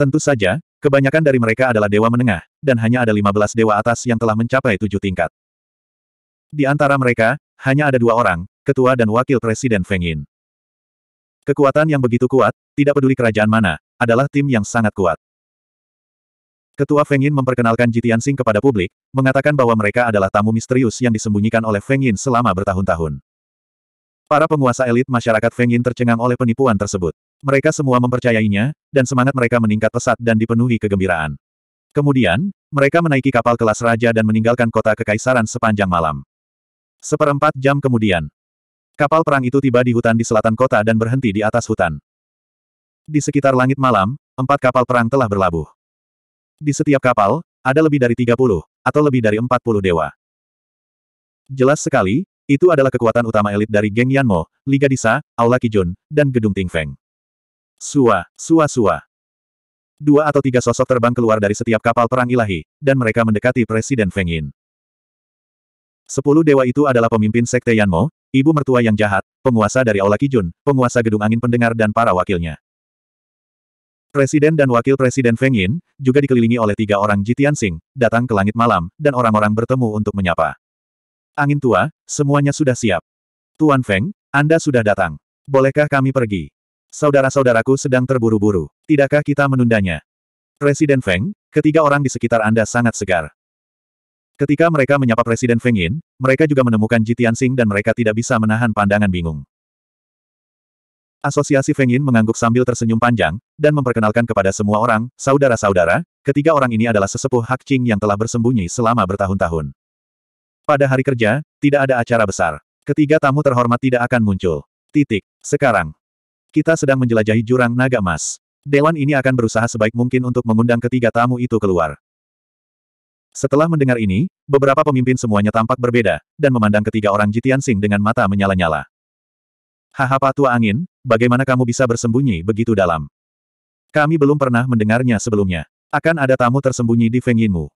Tentu saja, kebanyakan dari mereka adalah Dewa Menengah, dan hanya ada 15 Dewa Atas yang telah mencapai tujuh tingkat. Di antara mereka, hanya ada dua orang, ketua dan wakil presiden Feng Yin. Kekuatan yang begitu kuat, tidak peduli kerajaan mana, adalah tim yang sangat kuat. Ketua Feng Yin memperkenalkan Jitian Sing kepada publik, mengatakan bahwa mereka adalah tamu misterius yang disembunyikan oleh Feng Yin selama bertahun-tahun. Para penguasa elit masyarakat Feng Yin tercengang oleh penipuan tersebut. Mereka semua mempercayainya, dan semangat mereka meningkat pesat dan dipenuhi kegembiraan. Kemudian, mereka menaiki kapal kelas raja dan meninggalkan kota kekaisaran sepanjang malam. Seperempat jam kemudian. Kapal perang itu tiba di hutan di selatan kota dan berhenti di atas hutan. Di sekitar langit malam, empat kapal perang telah berlabuh. Di setiap kapal, ada lebih dari 30, atau lebih dari 40 dewa. Jelas sekali, itu adalah kekuatan utama elit dari geng Yanmo, Liga Disa, Aula Kijun, dan Gedung Ting Feng. Sua, sua sua. Dua atau tiga sosok terbang keluar dari setiap kapal perang ilahi, dan mereka mendekati Presiden Feng Yin. Sepuluh dewa itu adalah pemimpin Sekte Yanmo, ibu mertua yang jahat, penguasa dari Aula Kijun, penguasa gedung angin pendengar dan para wakilnya. Presiden dan Wakil Presiden Feng Yin, juga dikelilingi oleh tiga orang Jitian Sing, datang ke langit malam, dan orang-orang bertemu untuk menyapa. Angin tua, semuanya sudah siap. Tuan Feng, Anda sudah datang. Bolehkah kami pergi? Saudara-saudaraku sedang terburu-buru. Tidakkah kita menundanya? Presiden Feng, ketiga orang di sekitar Anda sangat segar. Ketika mereka menyapa Presiden Feng Yin, mereka juga menemukan Ji Tianxing dan mereka tidak bisa menahan pandangan bingung. Asosiasi Feng Yin mengangguk sambil tersenyum panjang, dan memperkenalkan kepada semua orang, saudara-saudara, ketiga orang ini adalah sesepuh Hak Qing yang telah bersembunyi selama bertahun-tahun. Pada hari kerja, tidak ada acara besar. Ketiga tamu terhormat tidak akan muncul. Titik. Sekarang. Kita sedang menjelajahi jurang naga emas. Dewan ini akan berusaha sebaik mungkin untuk mengundang ketiga tamu itu keluar. Setelah mendengar ini, beberapa pemimpin semuanya tampak berbeda, dan memandang ketiga orang Jitian Sing dengan mata menyala-nyala. Haha patua angin, bagaimana kamu bisa bersembunyi begitu dalam? Kami belum pernah mendengarnya sebelumnya. Akan ada tamu tersembunyi di Feng Yinmu.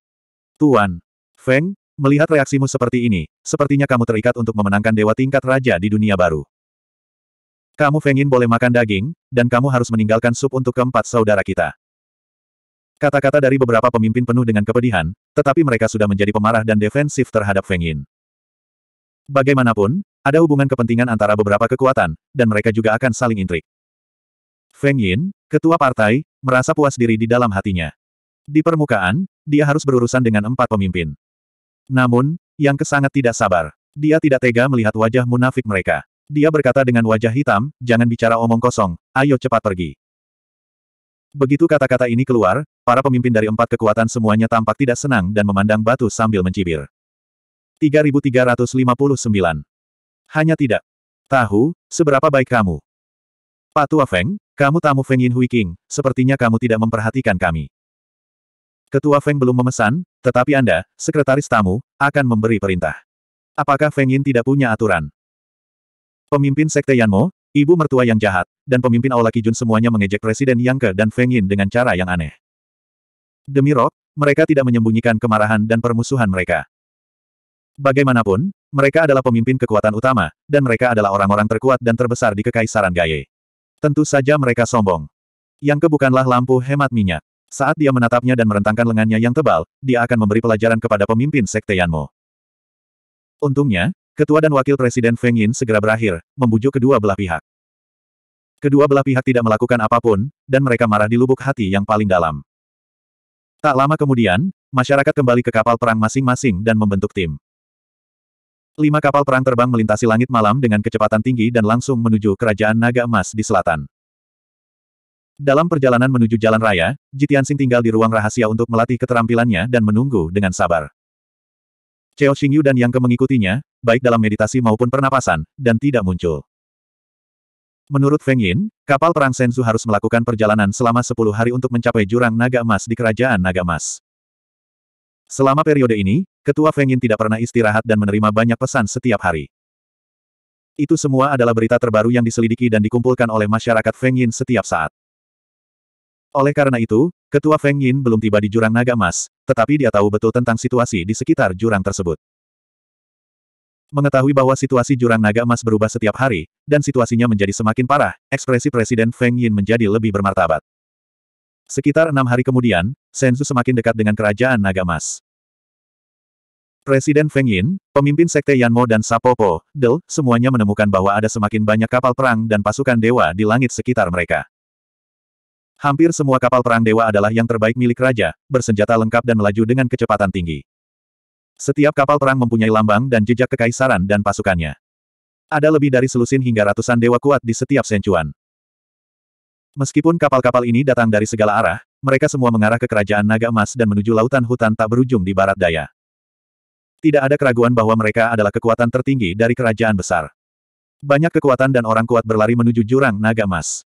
Tuan, Feng, melihat reaksimu seperti ini, sepertinya kamu terikat untuk memenangkan dewa tingkat raja di dunia baru. Kamu Feng Yin boleh makan daging, dan kamu harus meninggalkan sup untuk keempat saudara kita. Kata-kata dari beberapa pemimpin penuh dengan kepedihan, tetapi mereka sudah menjadi pemarah dan defensif terhadap Feng Yin. Bagaimanapun, ada hubungan kepentingan antara beberapa kekuatan, dan mereka juga akan saling intrik. Feng Yin, ketua partai, merasa puas diri di dalam hatinya. Di permukaan, dia harus berurusan dengan empat pemimpin. Namun, yang kesangat tidak sabar. Dia tidak tega melihat wajah munafik mereka. Dia berkata dengan wajah hitam, jangan bicara omong kosong, ayo cepat pergi. Begitu kata-kata ini keluar, para pemimpin dari empat kekuatan semuanya tampak tidak senang dan memandang batu sambil mencibir. 3359. Hanya tidak. Tahu, seberapa baik kamu. Patua Feng, kamu tamu Feng Yin Hui King, sepertinya kamu tidak memperhatikan kami. Ketua Feng belum memesan, tetapi Anda, sekretaris tamu, akan memberi perintah. Apakah Feng Yin tidak punya aturan? Pemimpin Sekte Yanmo, Ibu mertua yang jahat, dan pemimpin Aula Kijun semuanya mengejek Presiden Yang Ke dan Feng Yin dengan cara yang aneh. Demi Rock, mereka tidak menyembunyikan kemarahan dan permusuhan mereka. Bagaimanapun, mereka adalah pemimpin kekuatan utama, dan mereka adalah orang-orang terkuat dan terbesar di Kekaisaran Gaye. Tentu saja mereka sombong. Yang ke bukanlah lampu hemat minyak. Saat dia menatapnya dan merentangkan lengannya yang tebal, dia akan memberi pelajaran kepada pemimpin Sekte Yanmo. Untungnya, ketua dan wakil presiden Feng Yin segera berakhir, membujuk kedua belah pihak. Kedua belah pihak tidak melakukan apapun, dan mereka marah di lubuk hati yang paling dalam. Tak lama kemudian, masyarakat kembali ke kapal perang masing-masing dan membentuk tim. Lima kapal perang terbang melintasi langit malam dengan kecepatan tinggi dan langsung menuju kerajaan naga emas di selatan. Dalam perjalanan menuju jalan raya, Jitiansing tinggal di ruang rahasia untuk melatih keterampilannya dan menunggu dengan sabar. Cheo Xingyu dan yang ke mengikutinya, baik dalam meditasi maupun pernapasan, dan tidak muncul. Menurut Feng Yin, kapal perang Senzu harus melakukan perjalanan selama 10 hari untuk mencapai jurang naga emas di kerajaan naga emas. Selama periode ini, Ketua Feng Yin tidak pernah istirahat dan menerima banyak pesan setiap hari. Itu semua adalah berita terbaru yang diselidiki dan dikumpulkan oleh masyarakat Feng Yin setiap saat. Oleh karena itu, Ketua Feng Yin belum tiba di jurang naga emas, tetapi dia tahu betul tentang situasi di sekitar jurang tersebut. Mengetahui bahwa situasi jurang naga emas berubah setiap hari, dan situasinya menjadi semakin parah, ekspresi Presiden Feng Yin menjadi lebih bermartabat. Sekitar enam hari kemudian, Senzu semakin dekat dengan kerajaan naga emas. Presiden Feng Yin, pemimpin Sekte Yanmo dan Sapopo, Del, semuanya menemukan bahwa ada semakin banyak kapal perang dan pasukan dewa di langit sekitar mereka. Hampir semua kapal perang dewa adalah yang terbaik milik raja, bersenjata lengkap dan melaju dengan kecepatan tinggi. Setiap kapal perang mempunyai lambang dan jejak kekaisaran dan pasukannya. Ada lebih dari selusin hingga ratusan dewa kuat di setiap sencuan. Meskipun kapal-kapal ini datang dari segala arah, mereka semua mengarah ke kerajaan naga emas dan menuju lautan hutan tak berujung di barat daya. Tidak ada keraguan bahwa mereka adalah kekuatan tertinggi dari kerajaan besar. Banyak kekuatan dan orang kuat berlari menuju jurang naga emas.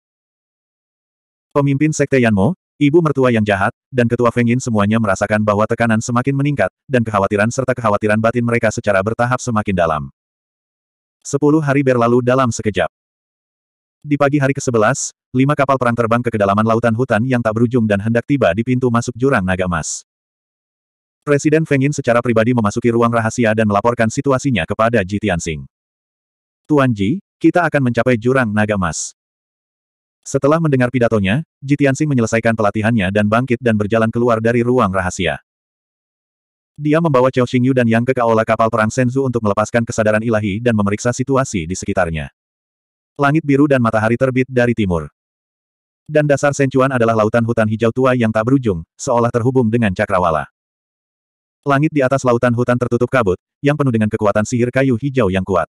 Pemimpin Sekte Yanmo, Ibu mertua yang jahat, dan ketua Feng Yin semuanya merasakan bahwa tekanan semakin meningkat, dan kekhawatiran serta kekhawatiran batin mereka secara bertahap semakin dalam. Sepuluh hari berlalu dalam sekejap. Di pagi hari ke-11, lima kapal perang terbang ke kedalaman lautan hutan yang tak berujung dan hendak tiba di pintu masuk jurang naga emas. Presiden Feng Yin secara pribadi memasuki ruang rahasia dan melaporkan situasinya kepada Ji Tianxing. Tuan Ji, kita akan mencapai jurang naga emas. Setelah mendengar pidatonya, Jitiansing menyelesaikan pelatihannya dan bangkit dan berjalan keluar dari ruang rahasia. Dia membawa Chao Xingyu dan Yang ke kaola kapal perang Senzu untuk melepaskan kesadaran ilahi dan memeriksa situasi di sekitarnya. Langit biru dan matahari terbit dari timur. Dan dasar Senchuan adalah lautan hutan hijau tua yang tak berujung, seolah terhubung dengan cakrawala. Langit di atas lautan hutan tertutup kabut, yang penuh dengan kekuatan sihir kayu hijau yang kuat.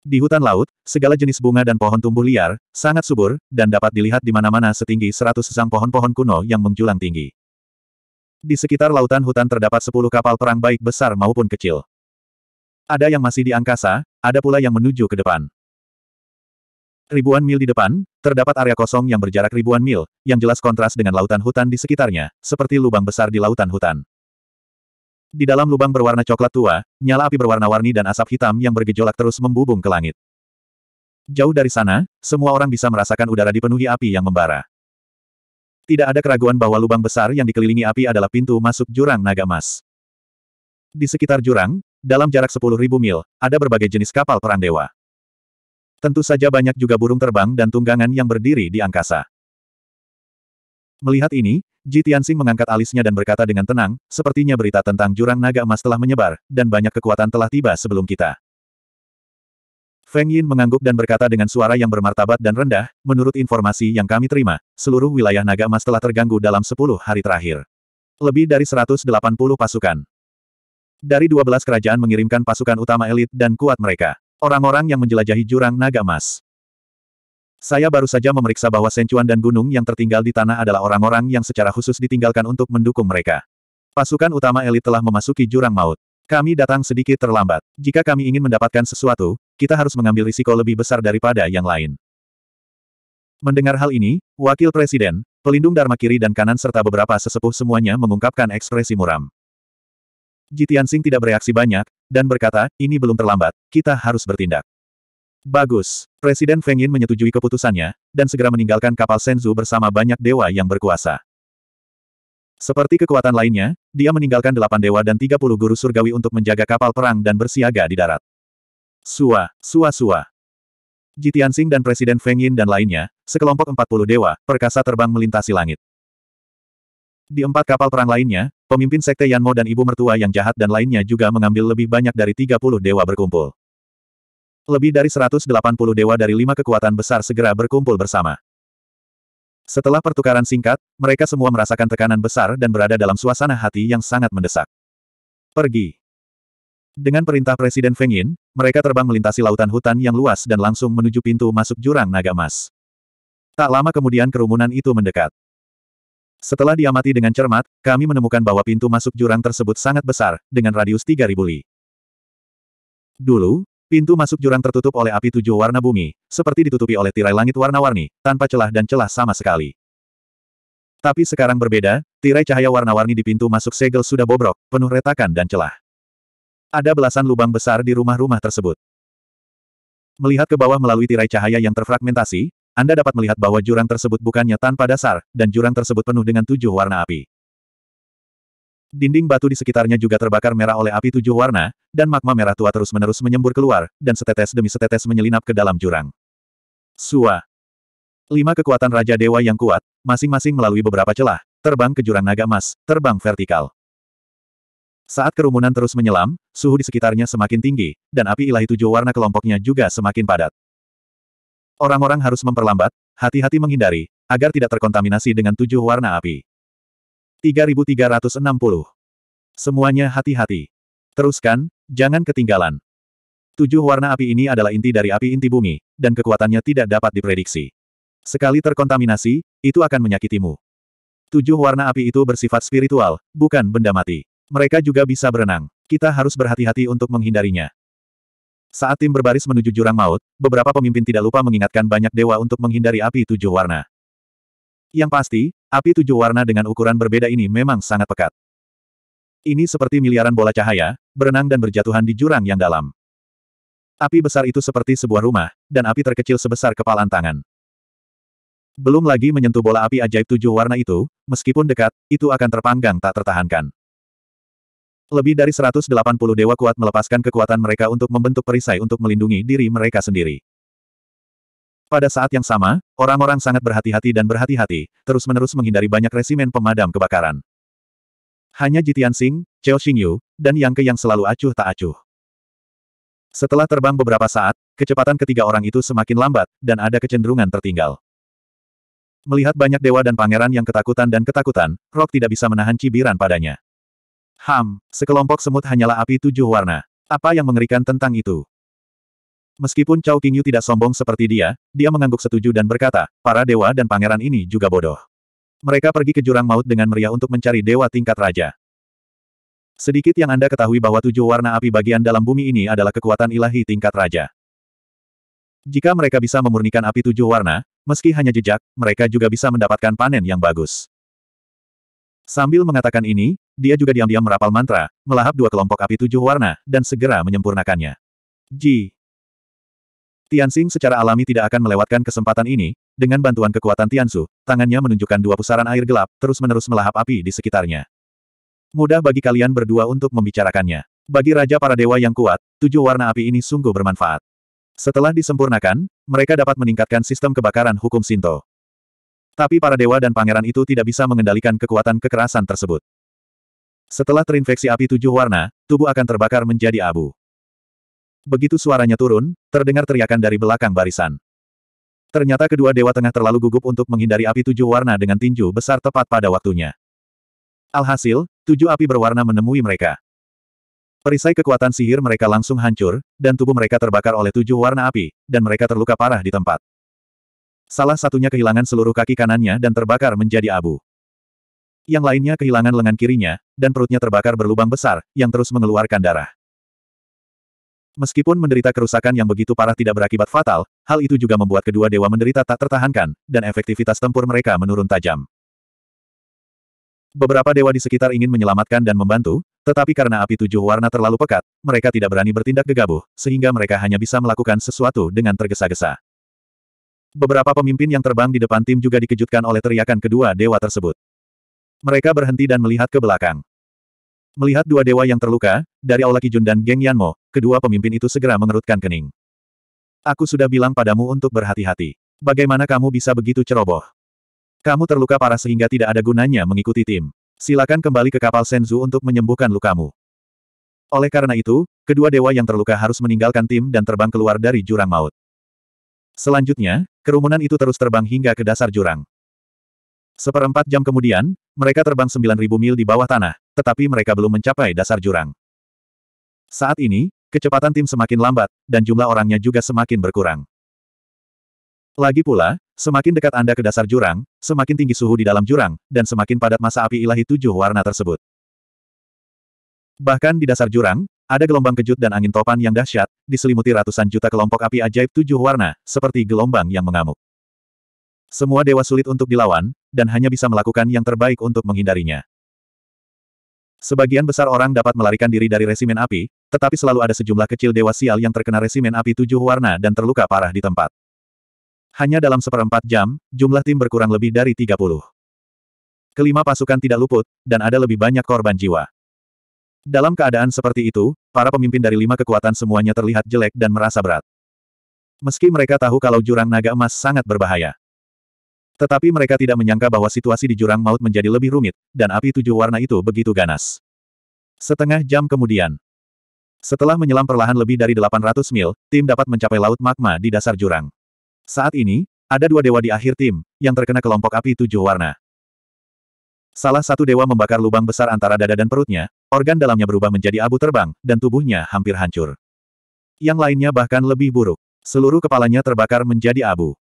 Di hutan laut, segala jenis bunga dan pohon tumbuh liar, sangat subur, dan dapat dilihat di mana-mana setinggi seratus sang pohon-pohon kuno yang menjulang tinggi. Di sekitar lautan hutan terdapat sepuluh kapal perang baik besar maupun kecil. Ada yang masih di angkasa, ada pula yang menuju ke depan. Ribuan mil di depan, terdapat area kosong yang berjarak ribuan mil, yang jelas kontras dengan lautan hutan di sekitarnya, seperti lubang besar di lautan hutan. Di dalam lubang berwarna coklat tua, nyala api berwarna-warni dan asap hitam yang bergejolak terus membubung ke langit. Jauh dari sana, semua orang bisa merasakan udara dipenuhi api yang membara. Tidak ada keraguan bahwa lubang besar yang dikelilingi api adalah pintu masuk jurang naga emas. Di sekitar jurang, dalam jarak 10.000 mil, ada berbagai jenis kapal perang dewa. Tentu saja banyak juga burung terbang dan tunggangan yang berdiri di angkasa. Melihat ini, Ji Tianxing mengangkat alisnya dan berkata dengan tenang, sepertinya berita tentang jurang naga emas telah menyebar, dan banyak kekuatan telah tiba sebelum kita. Feng Yin mengangguk dan berkata dengan suara yang bermartabat dan rendah, menurut informasi yang kami terima, seluruh wilayah naga emas telah terganggu dalam 10 hari terakhir. Lebih dari 180 pasukan. Dari 12 kerajaan mengirimkan pasukan utama elit dan kuat mereka. Orang-orang yang menjelajahi jurang naga emas. Saya baru saja memeriksa bahwa Sencuan dan gunung yang tertinggal di tanah adalah orang-orang yang secara khusus ditinggalkan untuk mendukung mereka. Pasukan utama elit telah memasuki jurang maut. Kami datang sedikit terlambat. Jika kami ingin mendapatkan sesuatu, kita harus mengambil risiko lebih besar daripada yang lain. Mendengar hal ini, Wakil Presiden, pelindung Dharma kiri dan kanan serta beberapa sesepuh semuanya mengungkapkan ekspresi muram. Jitian Singh tidak bereaksi banyak, dan berkata, ini belum terlambat, kita harus bertindak. Bagus. Presiden Feng Yin menyetujui keputusannya, dan segera meninggalkan kapal Senzu bersama banyak dewa yang berkuasa. Seperti kekuatan lainnya, dia meninggalkan delapan dewa dan tiga puluh guru surgawi untuk menjaga kapal perang dan bersiaga di darat. Sua, sua sua. Jitiansing dan Presiden Feng Yin dan lainnya, sekelompok empat puluh dewa, perkasa terbang melintasi langit. Di empat kapal perang lainnya, pemimpin sekte Yanmo dan ibu mertua yang jahat dan lainnya juga mengambil lebih banyak dari tiga puluh dewa berkumpul. Lebih dari 180 dewa dari lima kekuatan besar segera berkumpul bersama. Setelah pertukaran singkat, mereka semua merasakan tekanan besar dan berada dalam suasana hati yang sangat mendesak. Pergi. Dengan perintah Presiden Feng Yin, mereka terbang melintasi lautan hutan yang luas dan langsung menuju pintu masuk jurang naga emas. Tak lama kemudian kerumunan itu mendekat. Setelah diamati dengan cermat, kami menemukan bahwa pintu masuk jurang tersebut sangat besar, dengan radius 3000 li. Dulu, Pintu masuk jurang tertutup oleh api tujuh warna bumi, seperti ditutupi oleh tirai langit warna-warni, tanpa celah dan celah sama sekali. Tapi sekarang berbeda, tirai cahaya warna-warni di pintu masuk segel sudah bobrok, penuh retakan dan celah. Ada belasan lubang besar di rumah-rumah tersebut. Melihat ke bawah melalui tirai cahaya yang terfragmentasi, Anda dapat melihat bahwa jurang tersebut bukannya tanpa dasar, dan jurang tersebut penuh dengan tujuh warna api. Dinding batu di sekitarnya juga terbakar merah oleh api tujuh warna, dan magma merah tua terus-menerus menyembur keluar, dan setetes demi setetes menyelinap ke dalam jurang. Sua. Lima kekuatan Raja Dewa yang kuat, masing-masing melalui beberapa celah, terbang ke jurang naga emas, terbang vertikal. Saat kerumunan terus menyelam, suhu di sekitarnya semakin tinggi, dan api ilahi tujuh warna kelompoknya juga semakin padat. Orang-orang harus memperlambat, hati-hati menghindari, agar tidak terkontaminasi dengan tujuh warna api. 3360. Semuanya hati-hati. Teruskan, jangan ketinggalan. Tujuh warna api ini adalah inti dari api inti bumi, dan kekuatannya tidak dapat diprediksi. Sekali terkontaminasi, itu akan menyakitimu. Tujuh warna api itu bersifat spiritual, bukan benda mati. Mereka juga bisa berenang. Kita harus berhati-hati untuk menghindarinya. Saat tim berbaris menuju jurang maut, beberapa pemimpin tidak lupa mengingatkan banyak dewa untuk menghindari api tujuh warna. Yang pasti, api tujuh warna dengan ukuran berbeda ini memang sangat pekat. Ini seperti miliaran bola cahaya, berenang dan berjatuhan di jurang yang dalam. Api besar itu seperti sebuah rumah, dan api terkecil sebesar kepalan tangan. Belum lagi menyentuh bola api ajaib tujuh warna itu, meskipun dekat, itu akan terpanggang tak tertahankan. Lebih dari 180 dewa kuat melepaskan kekuatan mereka untuk membentuk perisai untuk melindungi diri mereka sendiri. Pada saat yang sama, orang-orang sangat berhati-hati dan berhati-hati, terus-menerus menghindari banyak resimen pemadam kebakaran. Hanya Jitian Sing, Cao Xingyu, dan Yang Ke yang selalu acuh tak acuh. Setelah terbang beberapa saat, kecepatan ketiga orang itu semakin lambat, dan ada kecenderungan tertinggal. Melihat banyak dewa dan pangeran yang ketakutan dan ketakutan, Rock tidak bisa menahan cibiran padanya. Ham, sekelompok semut hanyalah api tujuh warna. Apa yang mengerikan tentang itu? Meskipun Cao Qingyu tidak sombong seperti dia, dia mengangguk setuju dan berkata, para dewa dan pangeran ini juga bodoh. Mereka pergi ke jurang maut dengan meriah untuk mencari dewa tingkat raja. Sedikit yang Anda ketahui bahwa tujuh warna api bagian dalam bumi ini adalah kekuatan ilahi tingkat raja. Jika mereka bisa memurnikan api tujuh warna, meski hanya jejak, mereka juga bisa mendapatkan panen yang bagus. Sambil mengatakan ini, dia juga diam-diam merapal mantra, melahap dua kelompok api tujuh warna, dan segera menyempurnakannya. Ji. Tianxing secara alami tidak akan melewatkan kesempatan ini, dengan bantuan kekuatan Tianzu, tangannya menunjukkan dua pusaran air gelap, terus-menerus melahap api di sekitarnya. Mudah bagi kalian berdua untuk membicarakannya. Bagi Raja para Dewa yang kuat, tujuh warna api ini sungguh bermanfaat. Setelah disempurnakan, mereka dapat meningkatkan sistem kebakaran hukum Sinto. Tapi para dewa dan pangeran itu tidak bisa mengendalikan kekuatan kekerasan tersebut. Setelah terinfeksi api tujuh warna, tubuh akan terbakar menjadi abu. Begitu suaranya turun, terdengar teriakan dari belakang barisan. Ternyata kedua dewa tengah terlalu gugup untuk menghindari api tujuh warna dengan tinju besar tepat pada waktunya. Alhasil, tujuh api berwarna menemui mereka. Perisai kekuatan sihir mereka langsung hancur, dan tubuh mereka terbakar oleh tujuh warna api, dan mereka terluka parah di tempat. Salah satunya kehilangan seluruh kaki kanannya dan terbakar menjadi abu. Yang lainnya kehilangan lengan kirinya, dan perutnya terbakar berlubang besar, yang terus mengeluarkan darah. Meskipun menderita kerusakan yang begitu parah tidak berakibat fatal, hal itu juga membuat kedua dewa menderita tak tertahankan, dan efektivitas tempur mereka menurun tajam. Beberapa dewa di sekitar ingin menyelamatkan dan membantu, tetapi karena api tujuh warna terlalu pekat, mereka tidak berani bertindak gegabah, sehingga mereka hanya bisa melakukan sesuatu dengan tergesa-gesa. Beberapa pemimpin yang terbang di depan tim juga dikejutkan oleh teriakan kedua dewa tersebut. Mereka berhenti dan melihat ke belakang. Melihat dua dewa yang terluka, dari Aula Kijun dan geng Yanmo, kedua pemimpin itu segera mengerutkan kening. Aku sudah bilang padamu untuk berhati-hati. Bagaimana kamu bisa begitu ceroboh? Kamu terluka parah sehingga tidak ada gunanya mengikuti tim. Silakan kembali ke kapal Senzu untuk menyembuhkan lukamu. Oleh karena itu, kedua dewa yang terluka harus meninggalkan tim dan terbang keluar dari jurang maut. Selanjutnya, kerumunan itu terus terbang hingga ke dasar jurang. Seperempat jam kemudian, mereka terbang 9.000 mil di bawah tanah, tetapi mereka belum mencapai dasar jurang. Saat ini, Kecepatan tim semakin lambat, dan jumlah orangnya juga semakin berkurang. Lagi pula, semakin dekat Anda ke dasar jurang, semakin tinggi suhu di dalam jurang, dan semakin padat masa api ilahi tujuh warna tersebut. Bahkan di dasar jurang, ada gelombang kejut dan angin topan yang dahsyat, diselimuti ratusan juta kelompok api ajaib tujuh warna, seperti gelombang yang mengamuk. Semua dewa sulit untuk dilawan, dan hanya bisa melakukan yang terbaik untuk menghindarinya. Sebagian besar orang dapat melarikan diri dari resimen api, tetapi selalu ada sejumlah kecil dewa sial yang terkena resimen api tujuh warna dan terluka parah di tempat. Hanya dalam seperempat jam, jumlah tim berkurang lebih dari 30. Kelima pasukan tidak luput, dan ada lebih banyak korban jiwa. Dalam keadaan seperti itu, para pemimpin dari lima kekuatan semuanya terlihat jelek dan merasa berat. Meski mereka tahu kalau jurang naga emas sangat berbahaya. Tetapi mereka tidak menyangka bahwa situasi di jurang maut menjadi lebih rumit, dan api tujuh warna itu begitu ganas. Setengah jam kemudian, setelah menyelam perlahan lebih dari 800 mil, tim dapat mencapai laut magma di dasar jurang. Saat ini, ada dua dewa di akhir tim, yang terkena kelompok api tujuh warna. Salah satu dewa membakar lubang besar antara dada dan perutnya, organ dalamnya berubah menjadi abu terbang, dan tubuhnya hampir hancur. Yang lainnya bahkan lebih buruk. Seluruh kepalanya terbakar menjadi abu.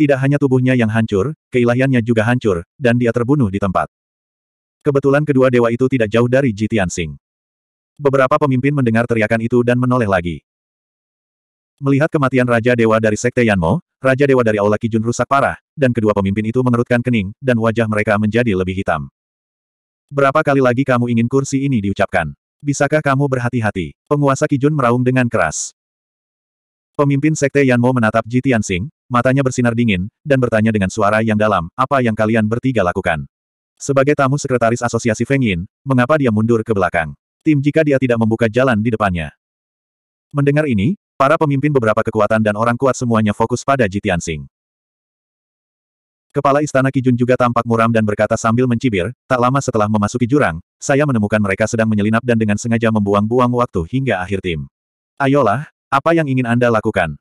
Tidak hanya tubuhnya yang hancur, keilahiannya juga hancur, dan dia terbunuh di tempat. Kebetulan kedua dewa itu tidak jauh dari Jitian Singh. Beberapa pemimpin mendengar teriakan itu dan menoleh lagi. Melihat kematian Raja Dewa dari Sekte Yanmo, Raja Dewa dari Aula Kijun rusak parah, dan kedua pemimpin itu mengerutkan kening, dan wajah mereka menjadi lebih hitam. Berapa kali lagi kamu ingin kursi ini diucapkan? Bisakah kamu berhati-hati? Penguasa Kijun meraung dengan keras. Pemimpin Sekte Yanmo menatap Ji Tianxing, matanya bersinar dingin, dan bertanya dengan suara yang dalam, apa yang kalian bertiga lakukan? Sebagai tamu sekretaris asosiasi Feng Yin, mengapa dia mundur ke belakang? tim jika dia tidak membuka jalan di depannya. Mendengar ini, para pemimpin beberapa kekuatan dan orang kuat semuanya fokus pada Jitian Sing. Kepala Istana Kijun juga tampak muram dan berkata sambil mencibir, tak lama setelah memasuki jurang, saya menemukan mereka sedang menyelinap dan dengan sengaja membuang-buang waktu hingga akhir tim. Ayolah, apa yang ingin Anda lakukan?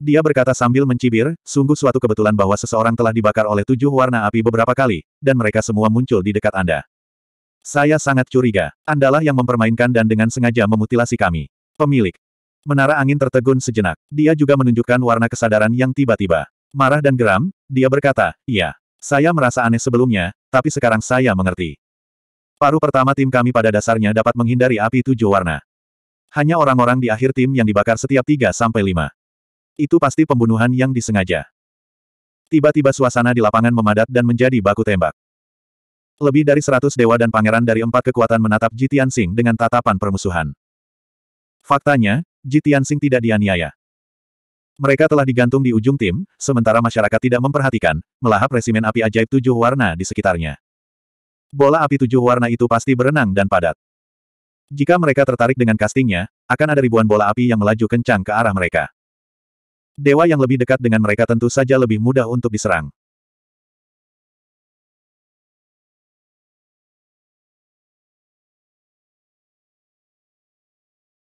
Dia berkata sambil mencibir, sungguh suatu kebetulan bahwa seseorang telah dibakar oleh tujuh warna api beberapa kali, dan mereka semua muncul di dekat Anda. Saya sangat curiga. Andalah yang mempermainkan dan dengan sengaja memutilasi kami. Pemilik. Menara angin tertegun sejenak. Dia juga menunjukkan warna kesadaran yang tiba-tiba. Marah dan geram, dia berkata, Iya. Saya merasa aneh sebelumnya, tapi sekarang saya mengerti. Paru pertama tim kami pada dasarnya dapat menghindari api tujuh warna. Hanya orang-orang di akhir tim yang dibakar setiap tiga sampai lima. Itu pasti pembunuhan yang disengaja. Tiba-tiba suasana di lapangan memadat dan menjadi baku tembak. Lebih dari seratus dewa dan pangeran dari empat kekuatan menatap Jitian Sing dengan tatapan permusuhan. Faktanya, Jitian Sing tidak dianiaya. Mereka telah digantung di ujung tim, sementara masyarakat tidak memperhatikan, melahap resimen api ajaib tujuh warna di sekitarnya. Bola api tujuh warna itu pasti berenang dan padat. Jika mereka tertarik dengan castingnya, akan ada ribuan bola api yang melaju kencang ke arah mereka. Dewa yang lebih dekat dengan mereka tentu saja lebih mudah untuk diserang.